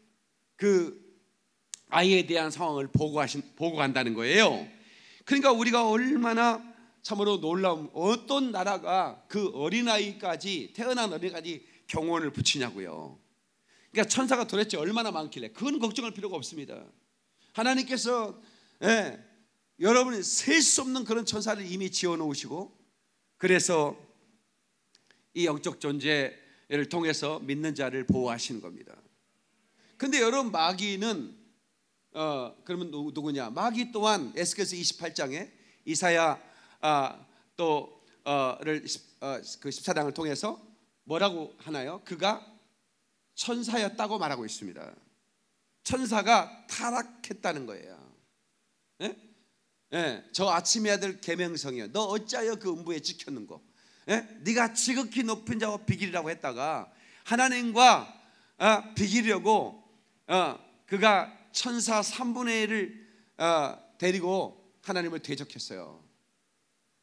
그 아이에 대한 상황을 보고하신, 보고 간다는 거예요. 그러니까 우리가 얼마나 참으로 놀라운 어떤 나라가 그 어린아이까지 태어난 어린아이까지 경호원을 붙이냐고요. 그러니까 천사가 도대체 얼마나 많길래 그건 걱정할 필요가 없습니다. 하나님께서 예, 여러분 이셀 수 없는 그런 천사를 이미 지어 놓으시고 그래서 이 영적 존재를 통해서 믿는 자를 보호하시는 겁니다. 근데 여러분 마귀는 어, 그러면 누구, 냐 마귀 또한 에스겔서 28장에 이사야 아, 또를 어, 어, 그 14장을 통해서 뭐라고 하나요? 그가 천사였다고 말하고 있습니다. 천사가 타락했다는 거예요. 예? 예, 저 아침의 아들 계명성이요. 너 어찌하여 그 음부에 지켰는고? 예? 네가 지극히 높은 자와 비기리라고 했다가 하나님과 어, 비기려고 어, 그가 천사 3분의 1을 어, 데리고 하나님을 대적했어요.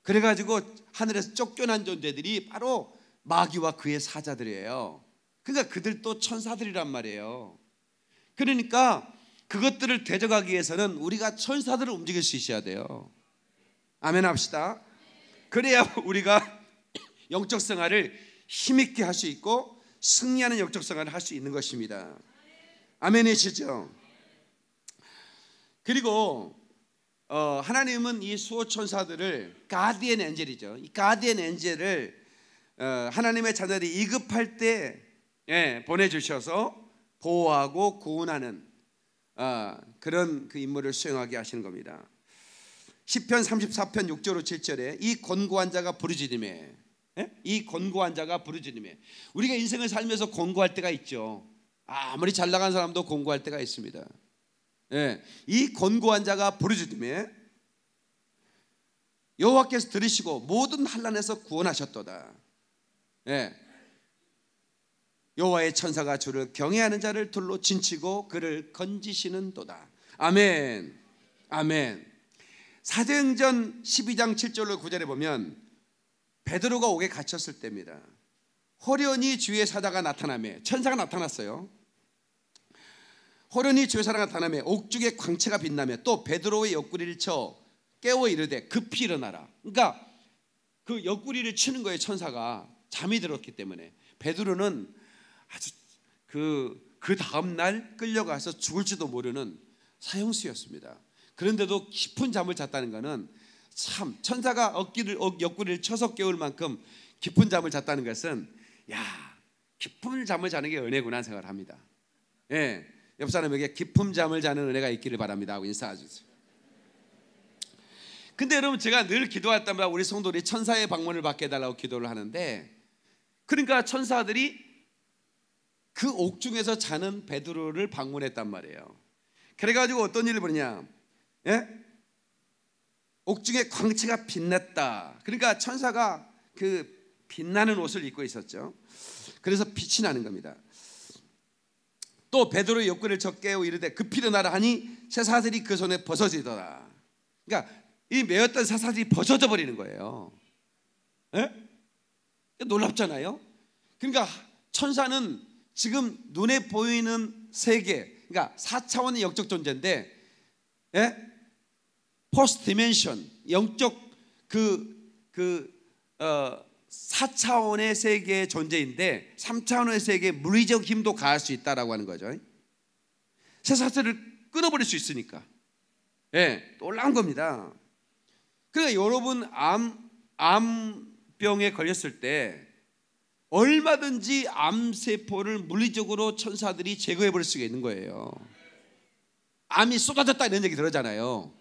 그래가지고 하늘에서 쫓겨난 존재들이 바로 마귀와 그의 사자들이에요. 그러니까 그들도 천사들이란 말이에요. 그러니까 그것들을 대적하기 위해서는 우리가 천사들을 움직일 수 있어야 돼요. 아멘 합시다. 그래야 우리가 영적 생활을 힘있게 할 수 있고 승리하는 영적 생활을 할 수 있는 것입니다. 아멘이시죠? 그리고 어, 하나님은 이 수호 천사들을 가디언 엔젤이죠. 이 가디언 엔젤을 어, 하나님의 자녀들이 이급할 때 예, 보내주셔서 보호하고 구원하는 어, 그런 그 임무를 수행하게 하시는 겁니다. 10편 34편 6절로 7절에 이 권고한 자가 부르짖음에 예? 이 권고한 자가 부르짖음에 우리가 인생을 살면서 권고할 때가 있죠. 아무리 잘 나간 사람도 권고할 때가 있습니다. 예, 이 권고한 자가 부르짖음에 여호와께서 들으시고 모든 한란에서 구원하셨도다. 예. 여호와의 천사가 주를 경외하는 자를 둘로 진치고 그를 건지시는도다. 아멘. 아멘. 사도행전 12장 7절로 구절해 보면 베드로가 옥에 갇혔을 때입니다. 호련이 주의 사자가 나타나며 천사가 나타났어요. 호련히 죄 사랑 나타나며 옥중의 광채가 빛나며 또 베드로의 옆구리를 쳐 깨워 이르되 급히 일어나라. 그러니까 그 옆구리를 치는 거에 천사가 잠이 들었기 때문에 베드로는 아주 그 그 다음 날 끌려가서 죽을지도 모르는 사형수였습니다. 그런데도 깊은 잠을 잤다는 것은 참 천사가 어깨를 어, 옆구리를 쳐서 깨울 만큼 깊은 잠을 잤다는 것은 야 깊은 잠을 자는 게 은혜구나 생각을 합니다. 예. 옆 사람에게 깊은 잠을 자는 은혜가 있기를 바랍니다 하고 인사해 주세 근데 여러분 제가 늘 기도했답니다. 우리 성도들이 천사의 방문을 받게 해달라고 기도를 하는데 그러니까 천사들이 그 옥중에서 자는 베드로를 방문했단 말이에요. 그래가지고 어떤 일을 벌냐 예? 옥중에 광채가 빛났다. 그러니까 천사가 그 빛나는 옷을 입고 있었죠. 그래서 빛이 나는 겁니다. 또 베드로의 옆구리를 쳐 깨고 이르되 급히로 나라 하니 새 사슬이 그 손에 벗어지더라. 그러니까 이 매였던 사슬이 벗어져 버리는 거예요. 예? 놀랍잖아요. 그러니까 천사는 지금 눈에 보이는 세계, 그러니까 4차원의 영적 존재인데, 예? 포스트 디멘션, 영적 그, 그, 어, 4차원의 세계의 존재인데 3차원의 세계의 물리적 힘도 가할 수 있다라고 하는 거죠. 새사슬을 끊어버릴 수 있으니까. 예, 놀라운 겁니다. 그러니까 여러분 암 암병에 걸렸을 때 얼마든지 암 세포를 물리적으로 천사들이 제거해 버릴 수가 있는 거예요. 암이 쏟아졌다 이런 얘기 들었잖아요.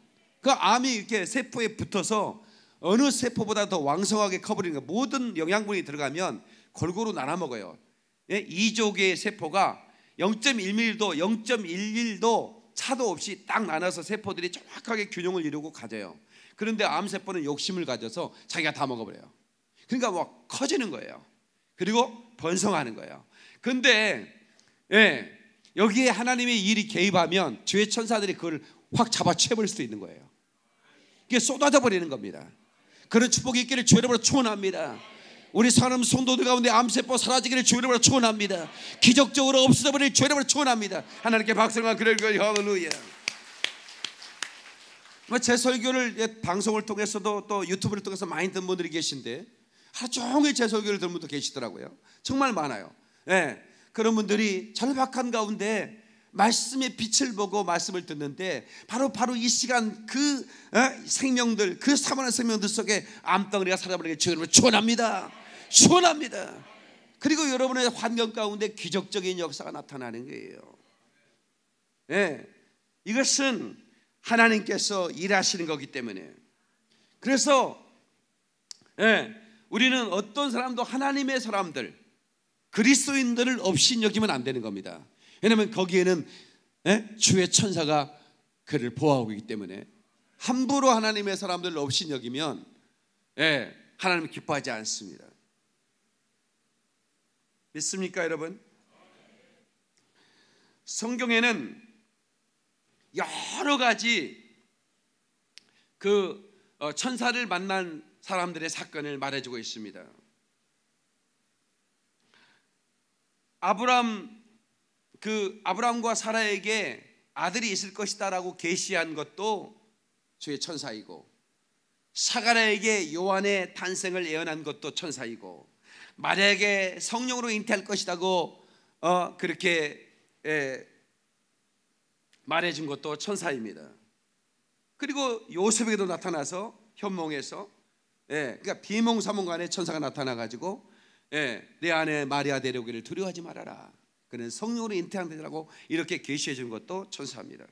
그 암이 이렇게 세포에 붙어서 어느 세포보다 더 왕성하게 커버리는 거 모든 영양분이 들어가면 골고루 나눠 먹어요. 예? 2조개의 세포가 0.1mm도 0.11도 차도 없이 딱 나눠서 세포들이 정확하게 균형을 이루고 가져요. 그런데 암세포는 욕심을 가져서 자기가 다 먹어버려요. 그러니까 막 커지는 거예요. 그리고 번성하는 거예요. 근데 예, 여기에 하나님의 일이 개입하면 주의 천사들이 그걸 확 잡아 채버릴 수도 있는 거예요. 이게 쏟아져 버리는 겁니다. 그런 축복이 있기를 주의 이름으로 축원합니다. 우리 사람 성도들 가운데 암세포 사라지기를 주의 이름으로 축원합니다. 기적적으로 없어버릴 져 주의 이름으로 축원합니다. 하나님께 박수만 그럴거예요 할렐루야. 뭐 제 설교를 예, 방송을 통해서도 또 유튜브를 통해서 많이 듣는 분들이 계신데 하루 종일 제 설교를 들은 분도 계시더라고요. 정말 많아요. 예. 네. 그런 분들이 절박한 가운데 말씀의 빛을 보고 말씀을 듣는데 바로 바로 이 시간 그 어? 생명들 그 사망한 생명들 속에 암덩어리가 살아버리게 주님을 추원합니다. 추원합니다. 그리고 여러분의 환경 가운데 기적적인 역사가 나타나는 거예요. 예. 이것은 하나님께서 일하시는 거기 때문에 그래서 예, 우리는 어떤 사람도 하나님의 사람들 그리스도인들을 없인 여기면 안 되는 겁니다. 왜냐하면 거기에는 예? 주의 천사가 그를 보호하고 있기 때문에 함부로 하나님의 사람들을 없이 여기면 예, 하나님 기뻐하지 않습니다. 믿습니까, 여러분? 성경에는 여러 가지 그 어, 천사를 만난 사람들의 사건을 말해주고 있습니다. 아브람 그 아브라함과 사라에게 아들이 있을 것이다라고 계시한 것도 주의 천사이고 사가라에게 요한의 탄생을 예언한 것도 천사이고 만약에 성령으로 잉태할 것이다고 어, 그렇게 예, 말해준 것도 천사입니다. 그리고 요셉에게도 나타나서 현몽에서 예, 그러니까 비몽사몽간에 천사가 나타나 가지고 예, 내 안에 마리아 데려오기를 두려워하지 말아라. 그는 성령으로 잉태한다라고 이렇게 계시해 준 것도 천사입니다.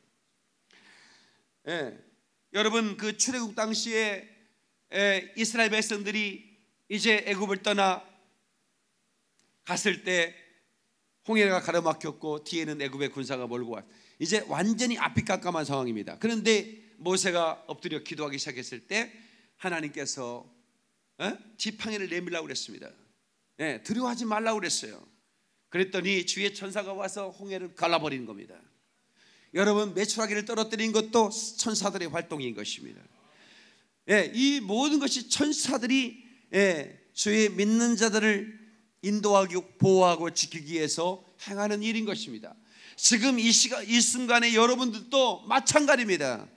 예, 여러분 그 출애굽 당시에 예, 이스라엘 백성들이 이제 애굽을 떠나 갔을 때 홍해가 가로막혔고 뒤에는 애굽의 군사가 몰고 왔. 이제 완전히 앞이 깜깜한 상황입니다. 그런데 모세가 엎드려 기도하기 시작했을 때 하나님께서 예? 지팡이를 내밀라고 그랬습니다. 예, 두려워하지 말라고 그랬어요. 그랬더니 주의 천사가 와서 홍해를 갈라버린 겁니다. 여러분 매출하기를 떨어뜨린 것도 천사들의 활동인 것입니다. 예, 이 모든 것이 천사들이 예, 주의 믿는 자들을 인도하고 보호하고 지키기 위해서 행하는 일인 것입니다. 지금 이 시간 이 순간에 여러분들도 마찬가지입니다.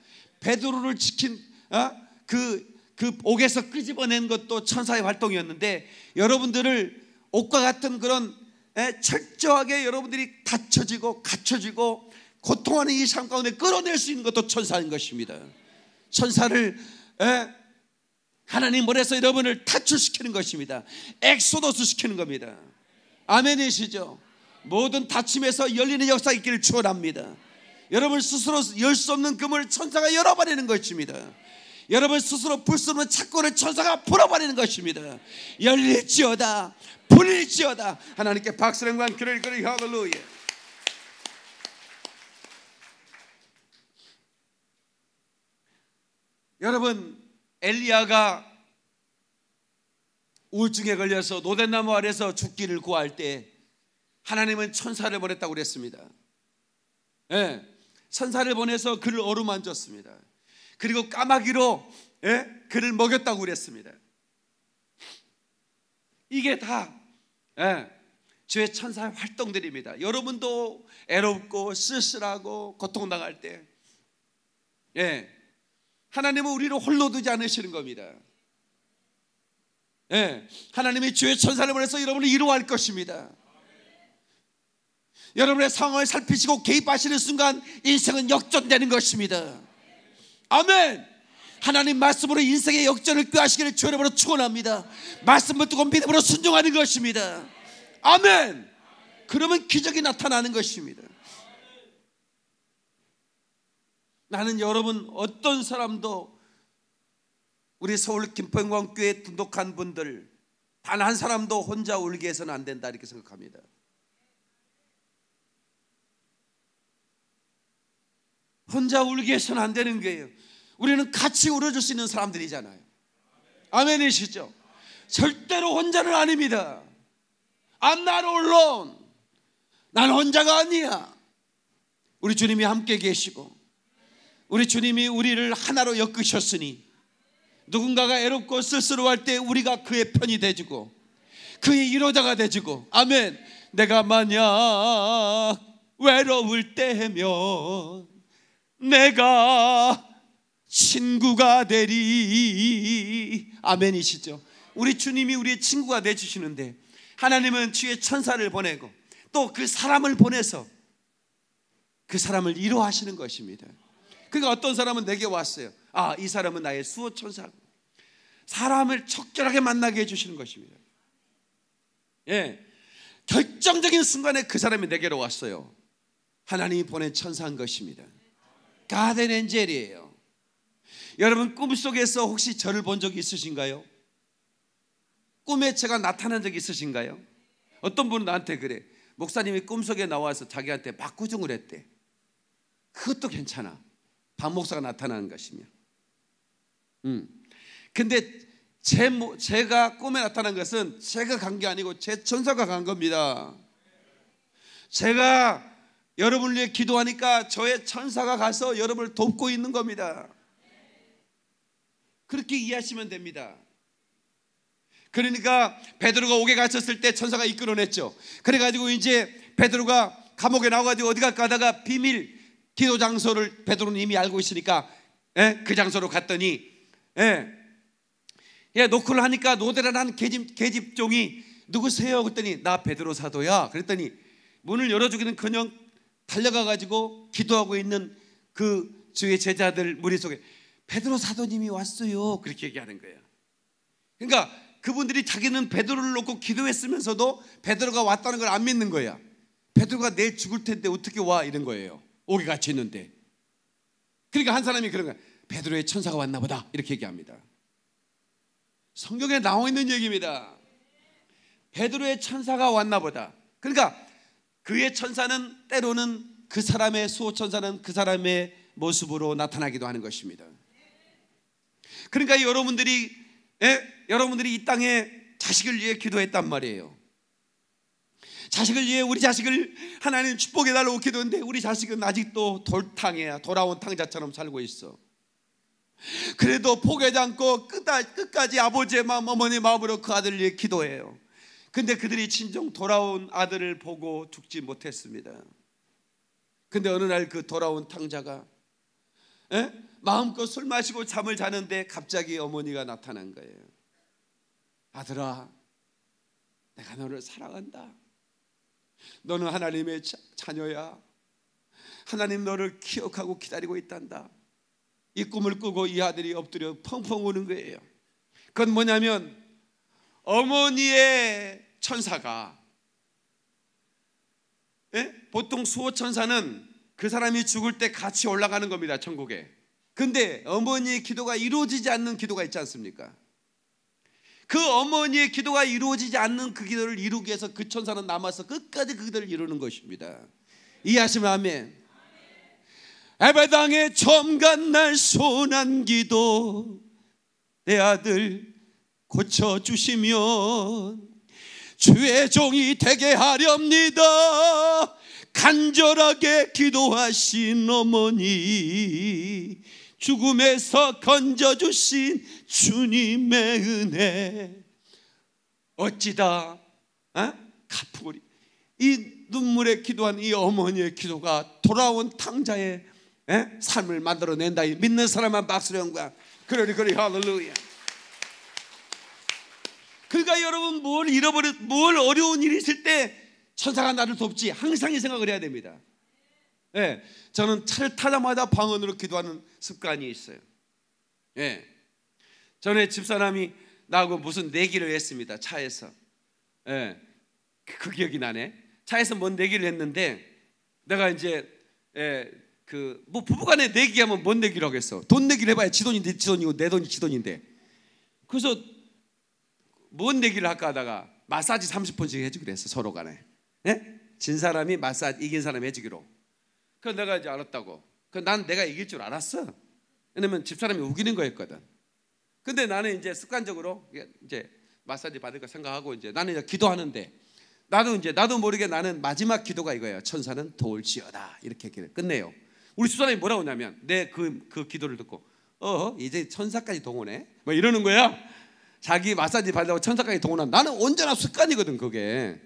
베드로를 지킨 어? 그, 그 옥에서 끄집어낸 것도 천사의 활동이었는데 여러분들을 옥과 같은 그런 예, 철저하게 여러분들이 닫혀지고 갇혀지고 고통하는 이 삶 가운데 끌어낼 수 있는 것도 천사인 것입니다. 천사를 예, 하나님 머리에서 여러분을 탈출시키는 것입니다. 엑소더스 시키는 겁니다. 아멘이시죠? 모든 다침에서 열리는 역사 있기를 추원합니다. 여러분 스스로 열 수 없는 금을 천사가 열어버리는 것입니다. 여러분 스스로 불수는 착고를 천사가 불어버리는 것입니다. 열릴지어다, 불릴지어다. 하나님께 박수령과 그를 그리 하글루예. 여러분 엘리야가 우울증에 걸려서 노 d 나무 아래서 죽기를 구할 때 하나님은 천사를 보냈다고 그랬습니다. 예. 천사를 보내서 그를 어루만졌습니다. 그리고 까마귀로 예? 그를 먹였다고 그랬습니다. 이게 다 예, 주의 천사의 활동들입니다. 여러분도 애롭고 쓸쓸하고 고통당할 때 예, 하나님은 우리를 홀로 두지 않으시는 겁니다. 예, 하나님이 주의 천사를 보내서 여러분을 이루할 것입니다. 여러분의 상황을 살피시고 개입하시는 순간 인생은 역전되는 것입니다. 아멘. 하나님 말씀으로 인생의 역전을 꾀하시기를 주의 으로 축원합니다. 말씀 붙들고 믿음으로 순종하는 것입니다. 아멘. 그러면 기적이 나타나는 것입니다. 나는 여러분 어떤 사람도 우리 서울 김포영광교회 등록한 분들 단 한 사람도 혼자 울게 해서는 안 된다 이렇게 생각합니다. 혼자 울게 해서는 안 되는 거예요. 우리는 같이 울어줄 수 있는 사람들이잖아요. 아멘이시죠? 절대로 혼자는 아닙니다. I'm not alone. 난 혼자가 아니야. 우리 주님이 함께 계시고, 우리 주님이 우리를 하나로 엮으셨으니, 누군가가 애롭고 쓸쓸할 때 우리가 그의 편이 돼주고, 그의 이로자가 돼주고, 아멘. 내가 만약 외로울 때면, 내가 친구가 되리. 아멘이시죠. 우리 주님이 우리의 친구가 되주시는데 하나님은 주의 천사를 보내고 또 그 사람을 보내서 그 사람을 이로하시는 것입니다. 그러니까 어떤 사람은 내게 왔어요. 아, 이 사람은 나의 수호 천사 사람을 적절하게 만나게 해주시는 것입니다. 예. 결정적인 순간에 그 사람이 내게로 왔어요. 하나님이 보낸 천사인 것입니다. 가든 엔젤이에요. 여러분 꿈속에서 혹시 저를 본 적이 있으신가요? 꿈에 제가 나타난 적이 있으신가요? 어떤 분은 나한테 그래. 목사님이 꿈속에 나와서 자기한테 막구정을 했대. 그것도 괜찮아. 밤목사가 나타나는 것이며. 음. 근데 제, 제가 꿈에 나타난 것은 제가 간 게 아니고 제 천사가 간 겁니다. 제가 여러분을 위해 기도하니까 저의 천사가 가서 여러분을 돕고 있는 겁니다. 그렇게 이해하시면 됩니다. 그러니까 베드로가 옥에 갇혔을 때 천사가 이끌어냈죠. 그래가지고 이제 베드로가 감옥에 나와가지고 어디 갈까 다가 비밀 기도 장소를 베드로는 이미 알고 있으니까 에? 예, 그 장소로 갔더니 에? 예, 노크를 하니까 노대라는 계집, 계집종이 누구세요? 그랬더니 나 베드로 사도야. 그랬더니 문을 열어주기는 그냥 달려가 가지고 기도하고 있는 그 주의 제자들 머리속에 베드로 사도님이 왔어요. 그렇게 얘기하는 거예요. 그러니까 그분들이 자기는 베드로를 놓고 기도했으면서도 베드로가 왔다는 걸 안 믿는 거야. 베드로가 내일 죽을 텐데 어떻게 와 이런 거예요. 오게 같이 있는데. 그러니까 한 사람이 그런 거야. 베드로의 천사가 왔나 보다 이렇게 얘기합니다. 성경에 나와 있는 얘기입니다. 베드로의 천사가 왔나 보다. 그러니까 그의 천사는 때로는 그 사람의 수호 천사는 그 사람의 모습으로 나타나기도 하는 것입니다. 그러니까 여러분들이 예? 여러분들이 이 땅에 자식을 위해 기도했단 말이에요. 자식을 위해 우리 자식을 하나님 축복해 달라고 기도했는데 우리 자식은 아직도 돌탕이야 돌아온 탕자처럼 살고 있어. 그래도 포기하지 않고 끝까지 아버지의 마음 어머니의 마음으로 그 아들 위해 기도해요. 근데 그들이 진정 돌아온 아들을 보고 죽지 못했습니다. 근데 어느 날 그 돌아온 탕자가 에? 마음껏 술 마시고 잠을 자는데 갑자기 어머니가 나타난 거예요. 아들아, 내가 너를 사랑한다. 너는 하나님의 자, 자녀야. 하나님 너를 기억하고 기다리고 있단다. 이 꿈을 꾸고 이 아들이 엎드려 펑펑 우는 거예요. 그건 뭐냐면 어머니의 천사가 예? 보통 수호 천사는 그 사람이 죽을 때 같이 올라가는 겁니다 천국에 근데 어머니의 기도가 이루어지지 않는 기도가 있지 않습니까? 그 어머니의 기도가 이루어지지 않는 그 기도를 이루기 위해서 그 천사는 남아서 끝까지 그 기도를 이루는 것입니다 이해하시면 아멘 에베당의 점간 날 소난 기도 내 아들 고쳐주시면 주의 종이 되게 하렵니다. 간절하게 기도하신 어머니 죽음에서 건져주신 주님의 은혜 어찌다 어? 가프고리 이 눈물에 기도한 이 어머니의 기도가 돌아온 탕자의 에? 어? 삶을 만들어낸다 믿는 사람만 박수를 한 거야 그러니 그러니 할렐루야 그러니까 여러분 뭘 잃어버려 뭘 어려운 일이 있을 때 천사가 나를 돕지 항상 이 생각을 해야 됩니다. 예, 네, 저는 차를 타자마자 방언으로 기도하는 습관이 있어요. 예, 네, 전에 집사람이 나하고 무슨 내기를 했습니다 차에서. 예, 네, 그 기억이 나네. 차에서 뭔 내기를 했는데 내가 이제 예, 그뭐 부부간에 내기하면 뭔내기라고했어돈 내기를 해봐야 지 돈인데 지 돈이고 내 돈이 지 돈인데. 그래서 뭔 얘기를 할까 하다가 마사지 30분씩 해주기로 했어 서로 간에 네? 진 사람이 마사지 이긴 사람이 해주기로 그 내가 이제 알았다고 그 난 내가 이길 줄 알았어 왜냐면 집사람이 우기는 거였거든 근데 나는 이제 습관적으로 이제 마사지 받을까 생각하고 이제 나는 이제 기도하는데 나도 이제 나도 모르게 나는 마지막 기도가 이거예요 천사는 도지어다 이렇게 기를 끝내요 우리 수사람이 뭐라고 하냐면 내 그그 그 기도를 듣고 어 이제 천사까지 동원해 막 뭐 이러는 거야 자기 마사지 받으려고 천사까지 동원한 나는 언제나 습관이거든 그게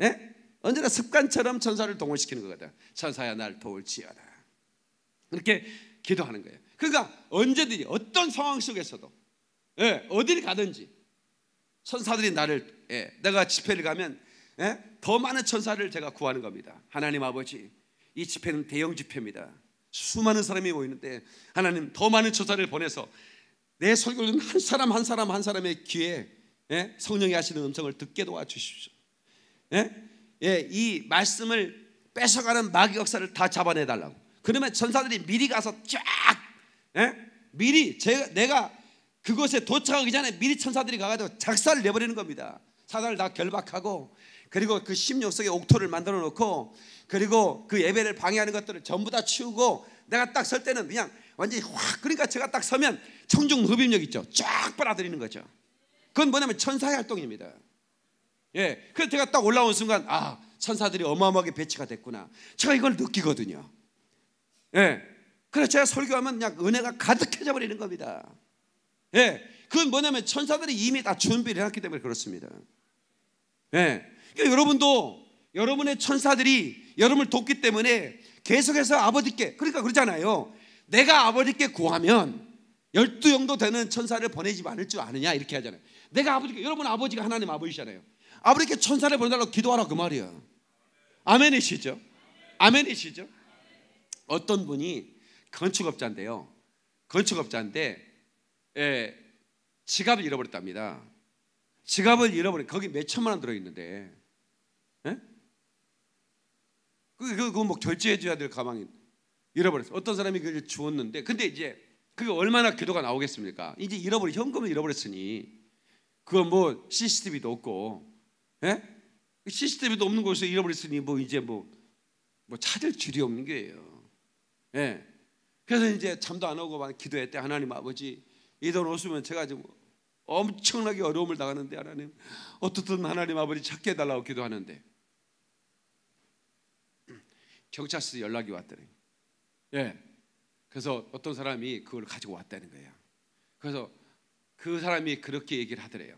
예? 언제나 습관처럼 천사를 동원시키는 거거든 천사야 날 도울지어라 그렇게 기도하는 거예요 그러니까 언제든지 어떤 상황 속에서도 예, 어디를 가든지 천사들이 나를 예, 내가 집회를 가면 예? 더 많은 천사를 제가 구하는 겁니다 하나님 아버지 이 집회는 대형 집회입니다 수많은 사람이 모이는데 하나님 더 많은 천사를 보내서 내 설교는 한 사람 한 사람 한 사람의 귀에 예? 성령이 하시는 음성을 듣게 도와주십시오. 예? 예, 이 말씀을 뺏어가는 마귀 역사를 다 잡아내달라고. 그러면 전사들이 미리 가서 쫙, 예? 미리 제 내가 그곳에 도착하기 전에 미리 천사들이 가가지고 작사를 내버리는 겁니다. 사단을 다 결박하고 그리고 그 심욕속에 옥토를 만들어 놓고 그리고 그 예배를 방해하는 것들을 전부 다 치우고 내가 딱 설 때는 그냥 완전히 확 그러니까 제가 딱 서면 청중 흡입력 있죠. 쫙 빨아들이는 거죠. 그건 뭐냐면 천사의 활동입니다. 예. 그래서 제가 딱 올라온 순간 아 천사들이 어마어마하게 배치가 됐구나. 제가 이걸 느끼거든요. 예. 그래서 제가 설교하면 그냥 은혜가 가득해져 버리는 겁니다. 예. 그건 뭐냐면 천사들이 이미 다 준비를 해놨기 때문에 그렇습니다. 예. 그러니까 여러분도 여러분의 천사들이 여러분을 돕기 때문에 계속해서 아버지께 그러니까 그러잖아요. 내가 아버지께 구하면 열두 영도 되는 천사를 보내지 않을 줄 아느냐 이렇게 하잖아요. 내가 아버지께 여러분 아버지가 하나님 아버지잖아요. 아버지께 천사를 보내달라고 기도하라 그 말이야. 아멘이시죠? 아멘이시죠? 어떤 분이 건축업자인데요. 건축업자인데 예, 지갑을 잃어버렸답니다. 지갑을 잃어버린 거기 몇 천만 원 들어 있는데, 예? 그, 그 그거 뭐 결제해 줘야 될 가방이 잃어버렸어. 어떤 사람이 그걸 주었는데, 근데 이제 그게 얼마나 기도가 나오겠습니까? 이제 잃어버린 현금을 잃어버렸으니 그건 뭐 CCTV도 없고, 예? CCTV도 없는 곳에서 잃어버렸으니 뭐 이제 뭐, 뭐 찾을 길이 없는 거예요. 예. 그래서 이제 잠도 안 오고 막 기도했대 하나님 아버지 이 돈 없으면 제가 지금 엄청나게 어려움을 당하는데 하나님 어떻든 하나님 아버지 찾게 해달라고 기도하는데 경찰서 연락이 왔더니 예 그래서 어떤 사람이 그걸 가지고 왔다는 거예요. 그래서 그 사람이 그렇게 얘기를 하더래요.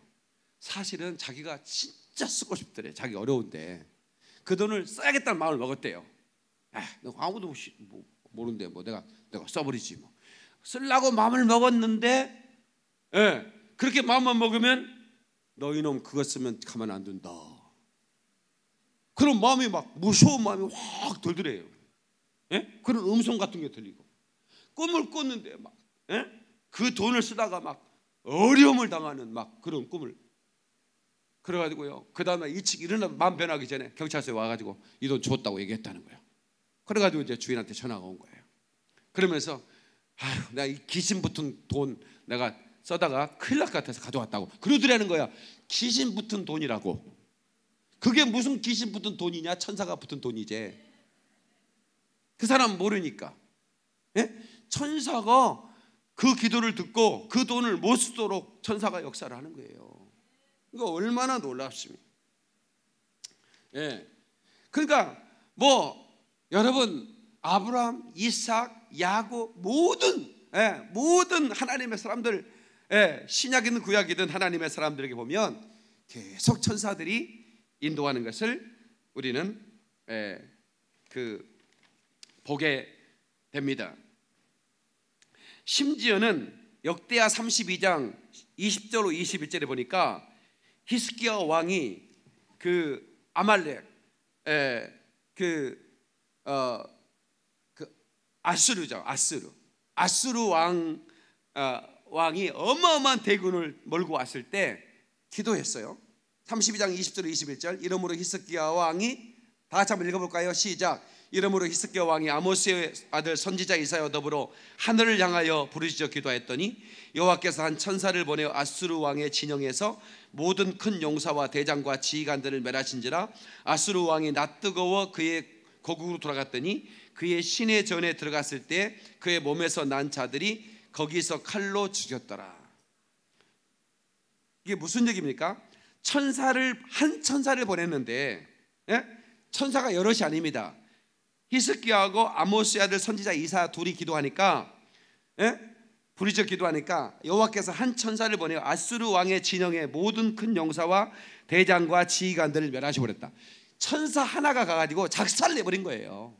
사실은 자기가 진짜 쓰고 싶더래. 자기 어려운데 그 돈을 써야겠다는 마음을 먹었대요. 아, 아무도 뭐, 모는데뭐 내가 내가 써버리지 뭐. 쓸라고 마음을 먹었는데, 예, 그렇게 마음만 먹으면 너희놈 그거 쓰면 가만 안 둔다. 그런 마음이 막 무서운 마음이 확들더래요 예? 그런 음성 같은 게 들리고. 꿈을 꿨는데 막그 예? 돈을 쓰다가 막 어려움을 당하는 막 그런 꿈을 그래가지고요 그 다음에 일찍 일어나 마음 변하기 전에 경찰서에 와가지고 이 돈 줬다고 얘기했다는 거예요 그래가지고 이제 주인한테 전화가 온 거예요 그러면서 아휴 내가 이 귀신 붙은 돈 내가 써다가 큰일 날것 같아서 가져왔다고 그러더라는 거야 귀신 붙은 돈이라고 그게 무슨 귀신 붙은 돈이냐 천사가 붙은 돈이지 그 사람 모르니까 예? 천사가 그 기도를 듣고 그 돈을 못 쓰도록 천사가 역사를 하는 거예요. 이거 그러니까 얼마나 놀랍습니까? 예. 그러니까 뭐 여러분 아브라함, 이삭, 야곱 모든 예, 모든 하나님의 사람들 예, 신약이든 구약이든 하나님의 사람들에게 보면 계속 천사들이 인도하는 것을 우리는 예, 그 보게 됩니다. 심지어는 역대하 32장 20절로 21절에 보니까 히스기야 왕이 그 아말렉 예, 그, 어, 그 아수르죠 아수르 아수르 왕 어, 왕이 어마어마한 대군을 몰고 왔을 때 기도했어요 32장 20절 21절 이름으로 히스기야 왕이 다 같이 한번 읽어볼까요 시작 이름으로 히스기야 왕이 아모스의 아들 선지자 이사야 더불어 하늘을 향하여 부르짖어 기도했더니 여호와께서 한 천사를 보내어 아수르 왕의 진영에서 모든 큰 용사와 대장과 지휘관들을 멸하신지라 아수르 왕이 낯뜨거워 그의 고국으로 돌아갔더니 그의 신의 전에 들어갔을 때 그의 몸에서 난 자들이 거기서 칼로 죽였더라. 이게 무슨 얘기입니까? 천사를 한 천사를 보냈는데 예? 천사가 여럿이 아닙니다. 히스기하고 아모스의 아들 선지자 이사 둘이 기도하니까 예? 부르짖 기도하니까 여호와께서 한 천사를 보내어 아수르 왕의 진영의 모든 큰 용사와 대장과 지휘관들을 멸하시 고그랬다 천사 하나가 가가지고 작살을 내버린 거예요.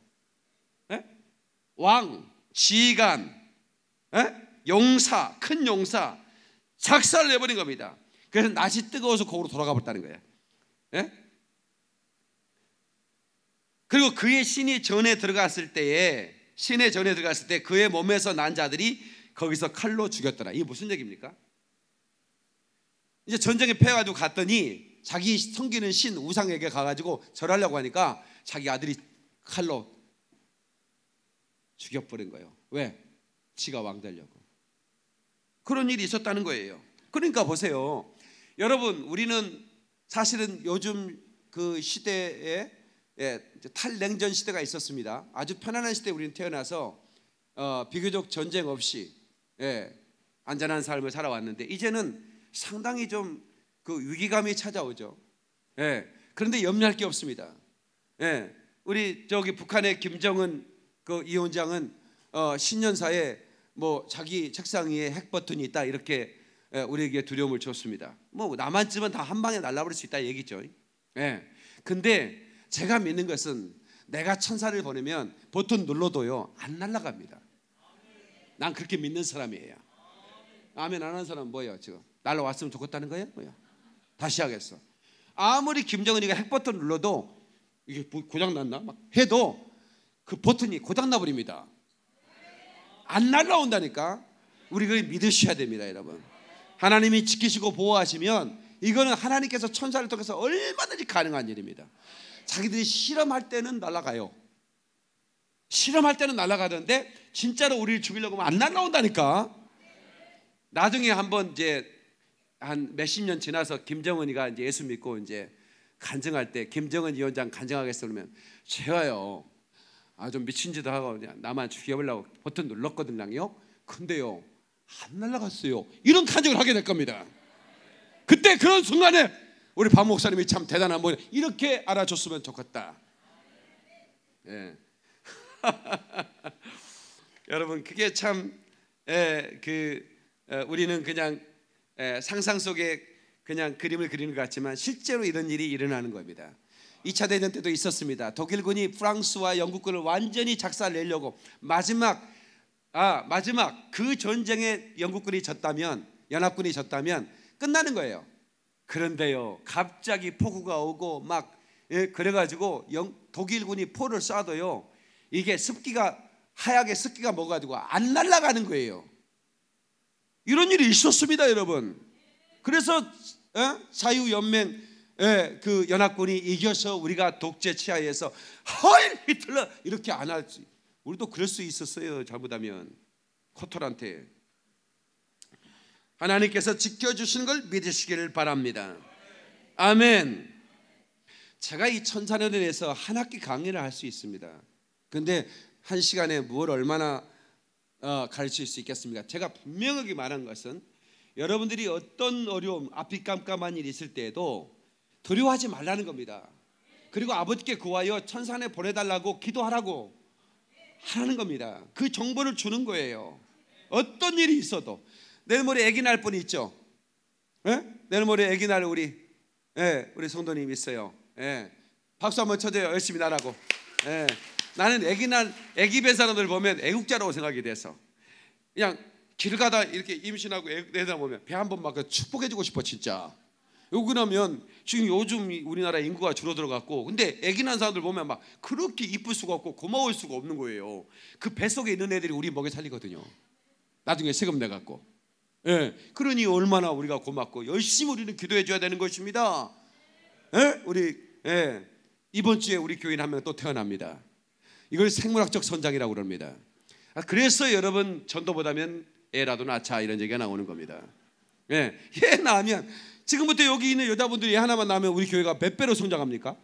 예? 왕, 지휘관, 예? 용사, 큰 용사 작살을 내버린 겁니다. 그래서 낮이 뜨거워서 거기로 돌아가 버렸다는 거예요. 예? 그리고 그의 신이 전에 들어갔을 때에 신의 전에 들어갔을 때 그의 몸에서 난 자들이 거기서 칼로 죽였더라. 이게 무슨 얘기입니까? 이제 전쟁에 패가지고 갔더니 자기 섬기는 신 우상에게 가가지고 절하려고 하니까 자기 아들이 칼로 죽여버린 거예요. 왜? 지가 왕 되려고. 그런 일이 있었다는 거예요. 그러니까 보세요. 여러분, 우리는 사실은 요즘 그 시대에 예, 탈냉전 시대가 있었습니다. 아주 편안한 시대에 우리는 태어나서 어, 비교적 전쟁 없이 예, 안전한 삶을 살아왔는데 이제는 상당히 좀 그 위기감이 찾아오죠. 예, 그런데 염려할 게 없습니다. 예, 우리 저기 북한의 김정은 그 이원장은 어, 신년사에 뭐 자기 책상 위에 핵 버튼이 있다 이렇게 예, 우리에게 두려움을 줬습니다. 뭐 나만 쯤은다 한 방에 날라버릴 수 있다 얘기죠. 예, 근데 제가 믿는 것은 내가 천사를 보내면 버튼 눌러도요 안 날아갑니다. 난 그렇게 믿는 사람이에요. 아멘 안 하는 사람은 뭐예요 지금? 날라왔으면 좋겠다는 거예요? 뭐야? 다시 하겠어. 아무리 김정은이가 핵 버튼 눌러도 이게 뭐 고장 났나? 막 해도 그 버튼이 고장 나버립니다. 안 날라온다니까. 우리 그걸 믿으셔야 됩니다, 여러분. 하나님이 지키시고 보호하시면 이거는 하나님께서 천사를 통해서 얼마든지 가능한 일입니다. 자기들이 실험할 때는 날아가요. 실험할 때는 날아가는데 진짜로 우리를 죽이려고 하면 안 날아온다니까. 나중에 한번 이제 한 몇 십 년 지나서 김정은이가 이제 예수 믿고 이제 간증할 때 김정은 위원장 간증하겠어 그러면 제가요 아 좀 미친 짓도 하고 그냥 나만 죽여보려고 버튼 눌렀거든요. 근데요 안 날아갔어요. 이런 간증을 하게 될 겁니다. 그때 그런 순간에 우리 박 목사님이 참 대단한 분 이렇게 알아줬으면 좋겠다. 예. 여러분 그게 참 예, 그, 예, 우리는 그냥 예, 상상 속에 그냥 그림을 그리는 것 같지만 실제로 이런 일이 일어나는 겁니다. 2차 대전 때도 있었습니다. 독일군이 프랑스와 영국군을 완전히 작살내려고 마지막 아 마지막 그 전쟁에 영국군이 졌다면 연합군이 졌다면 끝나는 거예요. 그런데요, 갑자기 폭우가 오고 막 예, 그래가지고 영, 독일군이 포를 쏴도요, 이게 습기가 하얗게 습기가 먹어가지고 안 날아가는 거예요. 이런 일이 있었습니다, 여러분. 그래서 예? 자유연맹 예, 그 연합군이 이겨서 우리가 독재 치하에서 헐 히틀러 이렇게 안 할지 우리도 그럴 수 있었어요. 잘못하면 코털한테 하나님께서 지켜주시는 걸 믿으시기를 바랍니다. 아멘. 제가 이 천사년에서 한 학기 강의를 할 수 있습니다. 근데 한 시간에 뭘 얼마나 어, 가르칠 수 있겠습니까? 제가 분명하게 말한 것은 여러분들이 어떤 어려움, 앞이 깜깜한 일이 있을 때에도 두려워하지 말라는 겁니다. 그리고 아버지께 구하여 천산에 보내달라고 기도하라고 하라는 겁니다. 그 정보를 주는 거예요. 어떤 일이 있어도 내일 모레 아기 낳을 분이 있죠. 예? 내일 모레 아기 낳 우리 예, 우리 성도님 있어요. 예. 박수 한번 쳐줘요. 열심히 나라고. 예. 나는 아기 난 아기 배 사람들 보면 애국자라고 생각이 돼서 그냥 길 가다 이렇게 임신하고 애다 보면 배 한번막 축복해주고 싶어 진짜. 그러면 지금 요즘 우리나라 인구가 줄어들어갔고 근데 애기 난 사람들 보면 막 그렇게 이쁠 수가 없고 고마울 수가 없는 거예요. 그 뱃속에 있는 애들이 우리 먹여 살리거든요. 나중에 세금 내갖고. 예, 그러니 얼마나 우리가 고맙고 열심히 우리는 기도해 줘야 되는 것입니다. 예? 우리 예, 이번 주에 우리 교인 한명 또 태어납니다. 이걸 생물학적 선장이라고 그럽니다. 아, 그래서 여러분 전도보다면 애라도 낳자 이런 얘기가 나오는 겁니다. 예, 얘 낳으면 지금부터 여기 있는 여자분들이 하나만 낳으면 우리 교회가 몇 배로 성장합니까?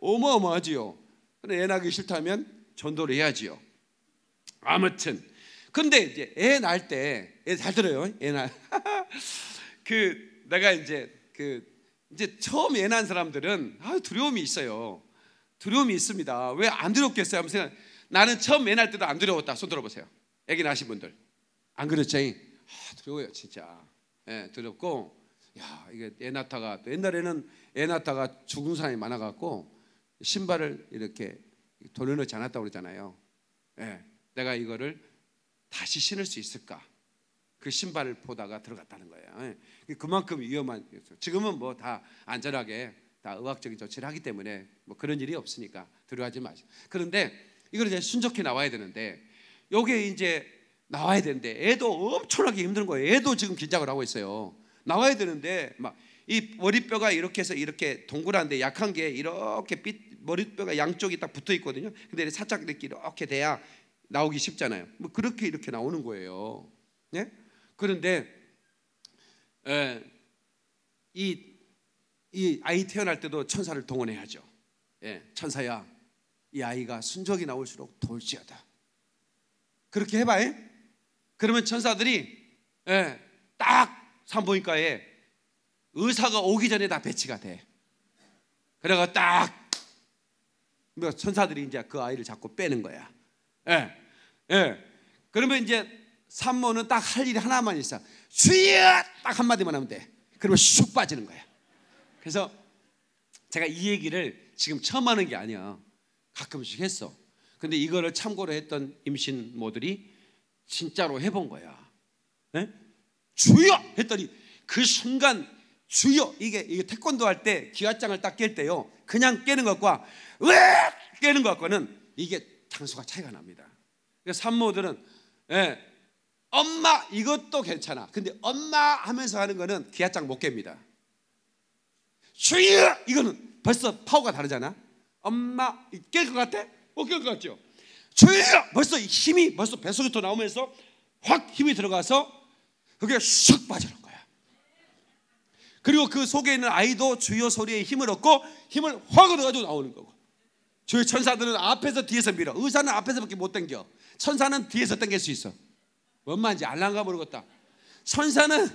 어마어마하지요. 근데 애 낳기 싫다면 전도를 해야지요. 아무튼 근데 이제 애 낳을 때애 잘 들어요. 애 낳. 그 내가 이제 그 이제 처음 애낳 사람들은 아 두려움이 있어요. 두려움이 있습니다. 왜 안 두렵겠어요? 한번 생 나는 처음 애낳 때도 안 두려웠다. 손 들어보세요. 애기 낳으신 분들 안 그렇죠? 아, 두려워요 진짜. 예, 두렵고 야 이게 애 낳다가 옛날에는 애 낳다가 죽은 사람이 많아갖고 신발을 이렇게 돌려놓지 않았다고 그러잖아요. 예, 내가 이거를 다시 신을 수 있을까? 그 신발을 보다가 들어갔다는 거예요. 예. 그 그만큼 위험한 지금은 뭐 다 안전하게 다 의학적인 조치를 하기 때문에 뭐 그런 일이 없으니까 두려워하지 마시 그런데 이걸 이제 순적히 나와야 되는데 요게 이제 나와야 되는데 애도 엄청나게 힘든 거예요. 애도 지금 긴장을 하고 있어요. 나와야 되는데 막 이 머리뼈가 이렇게 해서 이렇게 동그란데 약한 게 이렇게 삐, 머리뼈가 양쪽이 딱 붙어 있거든요. 근데 살짝 이렇게 이렇게 돼야 나오기 쉽잖아요. 뭐 그렇게 이렇게 나오는 거예요. 예? 그런데 에, 예, 이, 이 아이 태어날 때도 천사를 동원해야죠. 예, 천사야, 이 아이가 순적이 나올수록 돌지어다. 그렇게 해봐요. 예? 그러면 천사들이 예, 딱 산부인과에 의사가 오기 전에 다 배치가 돼. 그래가 딱 뭐 천사들이 이제 그 아이를 자꾸 빼는 거야. 예. 예. 그러면 이제 산모는 딱 할 일이 하나만 있어. 수여! 딱 한마디만 하면 돼. 그러면 쑥 빠지는 거야. 그래서 제가 이 얘기를 지금 처음 하는 게 아니야. 가끔씩 했어. 근데 이거를 참고로 했던 임신모들이 진짜로 해본 거야. 예? 주여! 했더니 그 순간 주여! 이게, 이게 태권도 할 때 기와장을 딱 깰 때요. 그냥 깨는 것과 왜! 깨는 것과는 이게 장소가 차이가 납니다. 그러니까 산모들은 예, 엄마 이것도 괜찮아. 근데 엄마 하면서 하는 거는 기아짱못 깹니다. 주여 이거는 벌써 파워가 다르잖아. 엄마 깰 것 같아? 못 깰 것 같죠. 주여 벌써 힘이 벌써 배속에서 나오면서 확 힘이 들어가서 그게 쑥 빠지는 거야. 그리고 그 속에 있는 아이도 주여 소리에 힘을 얻고 힘을 확 얻어가지고 나오는 거고. 저희 천사들은 앞에서 뒤에서 밀어. 의사는 앞에서밖에 못 당겨. 천사는 뒤에서 당길 수 있어. 뭔 말인지 알랑가 모르겠다. 천사는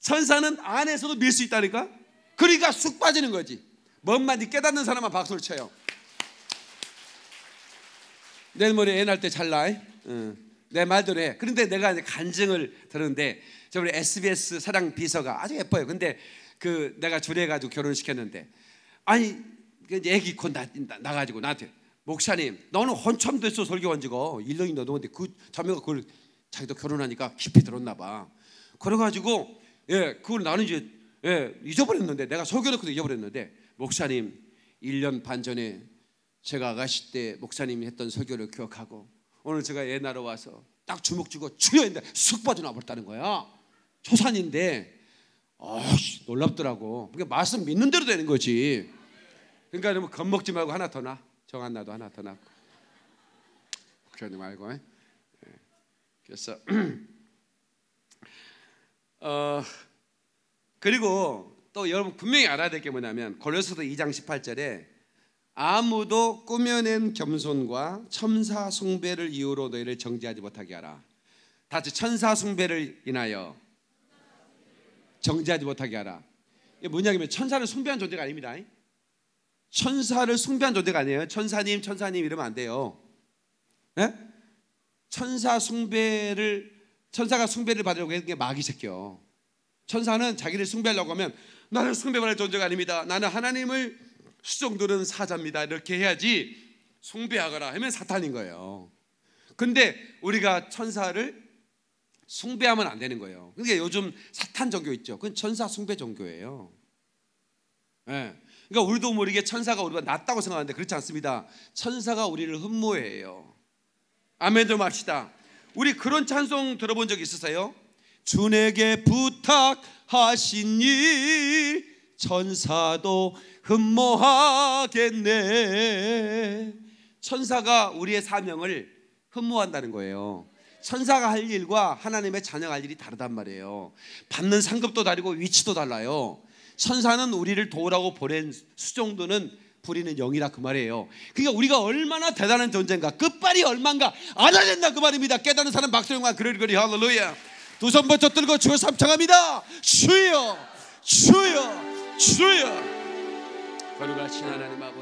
천사는 안에서도 밀 수 있다니까. 그러니까 쑥 빠지는 거지. 뭔 말인지 깨닫는 사람만 박수를 쳐요. 내 머리에 애날때 잘 나. 응. 내 말대로 해. 그런데 내가 간증을 들었는데 저번에 SBS 사랑 비서가 아주 예뻐요. 근데 그 내가 주례 가지고 결혼시켰는데 아니 얘기곧 그 나, 나, 가지고 나한테 목사님 너는 헌참 됐어 설교한 지고 1년이 넘었는데 그 자매가 그걸 자기도 결혼하니까 깊이 들었나 봐 그래가지고 예 그걸 나는 이제 예, 잊어버렸는데 내가 설교놓고도 잊어버렸는데 목사님 1년 반 전에 제가 아가씨 때 목사님이 했던 설교를 기억하고 오늘 제가 옛날에 와서 딱주먹 주고 주여인데 쑥 빠져나버렸다는 거야 초산인데 어, 놀랍더라고 그러니까 말씀 믿는 대로 되는 거지 그러니까 좀 뭐 겁먹지 말고 하나 더 나. 정한 나도 하나 더 나. 걱정하지 말고. 예. 그래서 어 그리고 또 여러분 분명히 알아야 될 게 뭐냐면 고려서도 2장 18절에 아무도 꾸며낸 겸손과 천사 숭배를 이유로 너희를 정지하지 못하게 하라. 다시 천사 숭배를 인하여 정지하지 못하게 하라. 이게 뭐냐면 천사는 숭배한 존재가 아닙니다. 천사를 숭배한 존재가 아니에요. 천사님, 천사님 이러면 안 돼요. 네? 천사 숭배를 천사가 숭배를 받으려고 했는 게 마귀 새끼요. 천사는 자기를 숭배하려고 하면 나는 숭배받을 존재가 아닙니다. 나는 하나님을 수종들은 사자입니다. 이렇게 해야지 숭배하거라 하면 사탄인 거예요. 근데 우리가 천사를 숭배하면 안 되는 거예요. 그러니까 요즘 사탄 종교 있죠. 그건 천사 숭배 종교예요. 예. 네. 그러니까 우리도 모르게 천사가 우리가 낫다고 생각하는데 그렇지 않습니다. 천사가 우리를 흠모해요. 아멘 좀 합시다. 우리 그런 찬송 들어본 적 있으세요? 주 내게 부탁하신 일 천사도 흠모하겠네. 천사가 우리의 사명을 흠모한다는 거예요. 천사가 할 일과 하나님의 자녀가 할 일이 다르단 말이에요. 받는 상급도 다르고 위치도 달라요. 천사는 우리를 도우라고 보낸 수종도는 부리는 영이라 그 말이에요. 그러니까 우리가 얼마나 대단한 존재인가, 끝발이 얼만가 알아야 된다 그 말입니다. 깨닫는 사람 박수영과 그리그리 할렐루야. 두손 번쩍 들고 주여 삼창합니다. 주여, 주여, 주여. 거룩하신 하나님 아버지.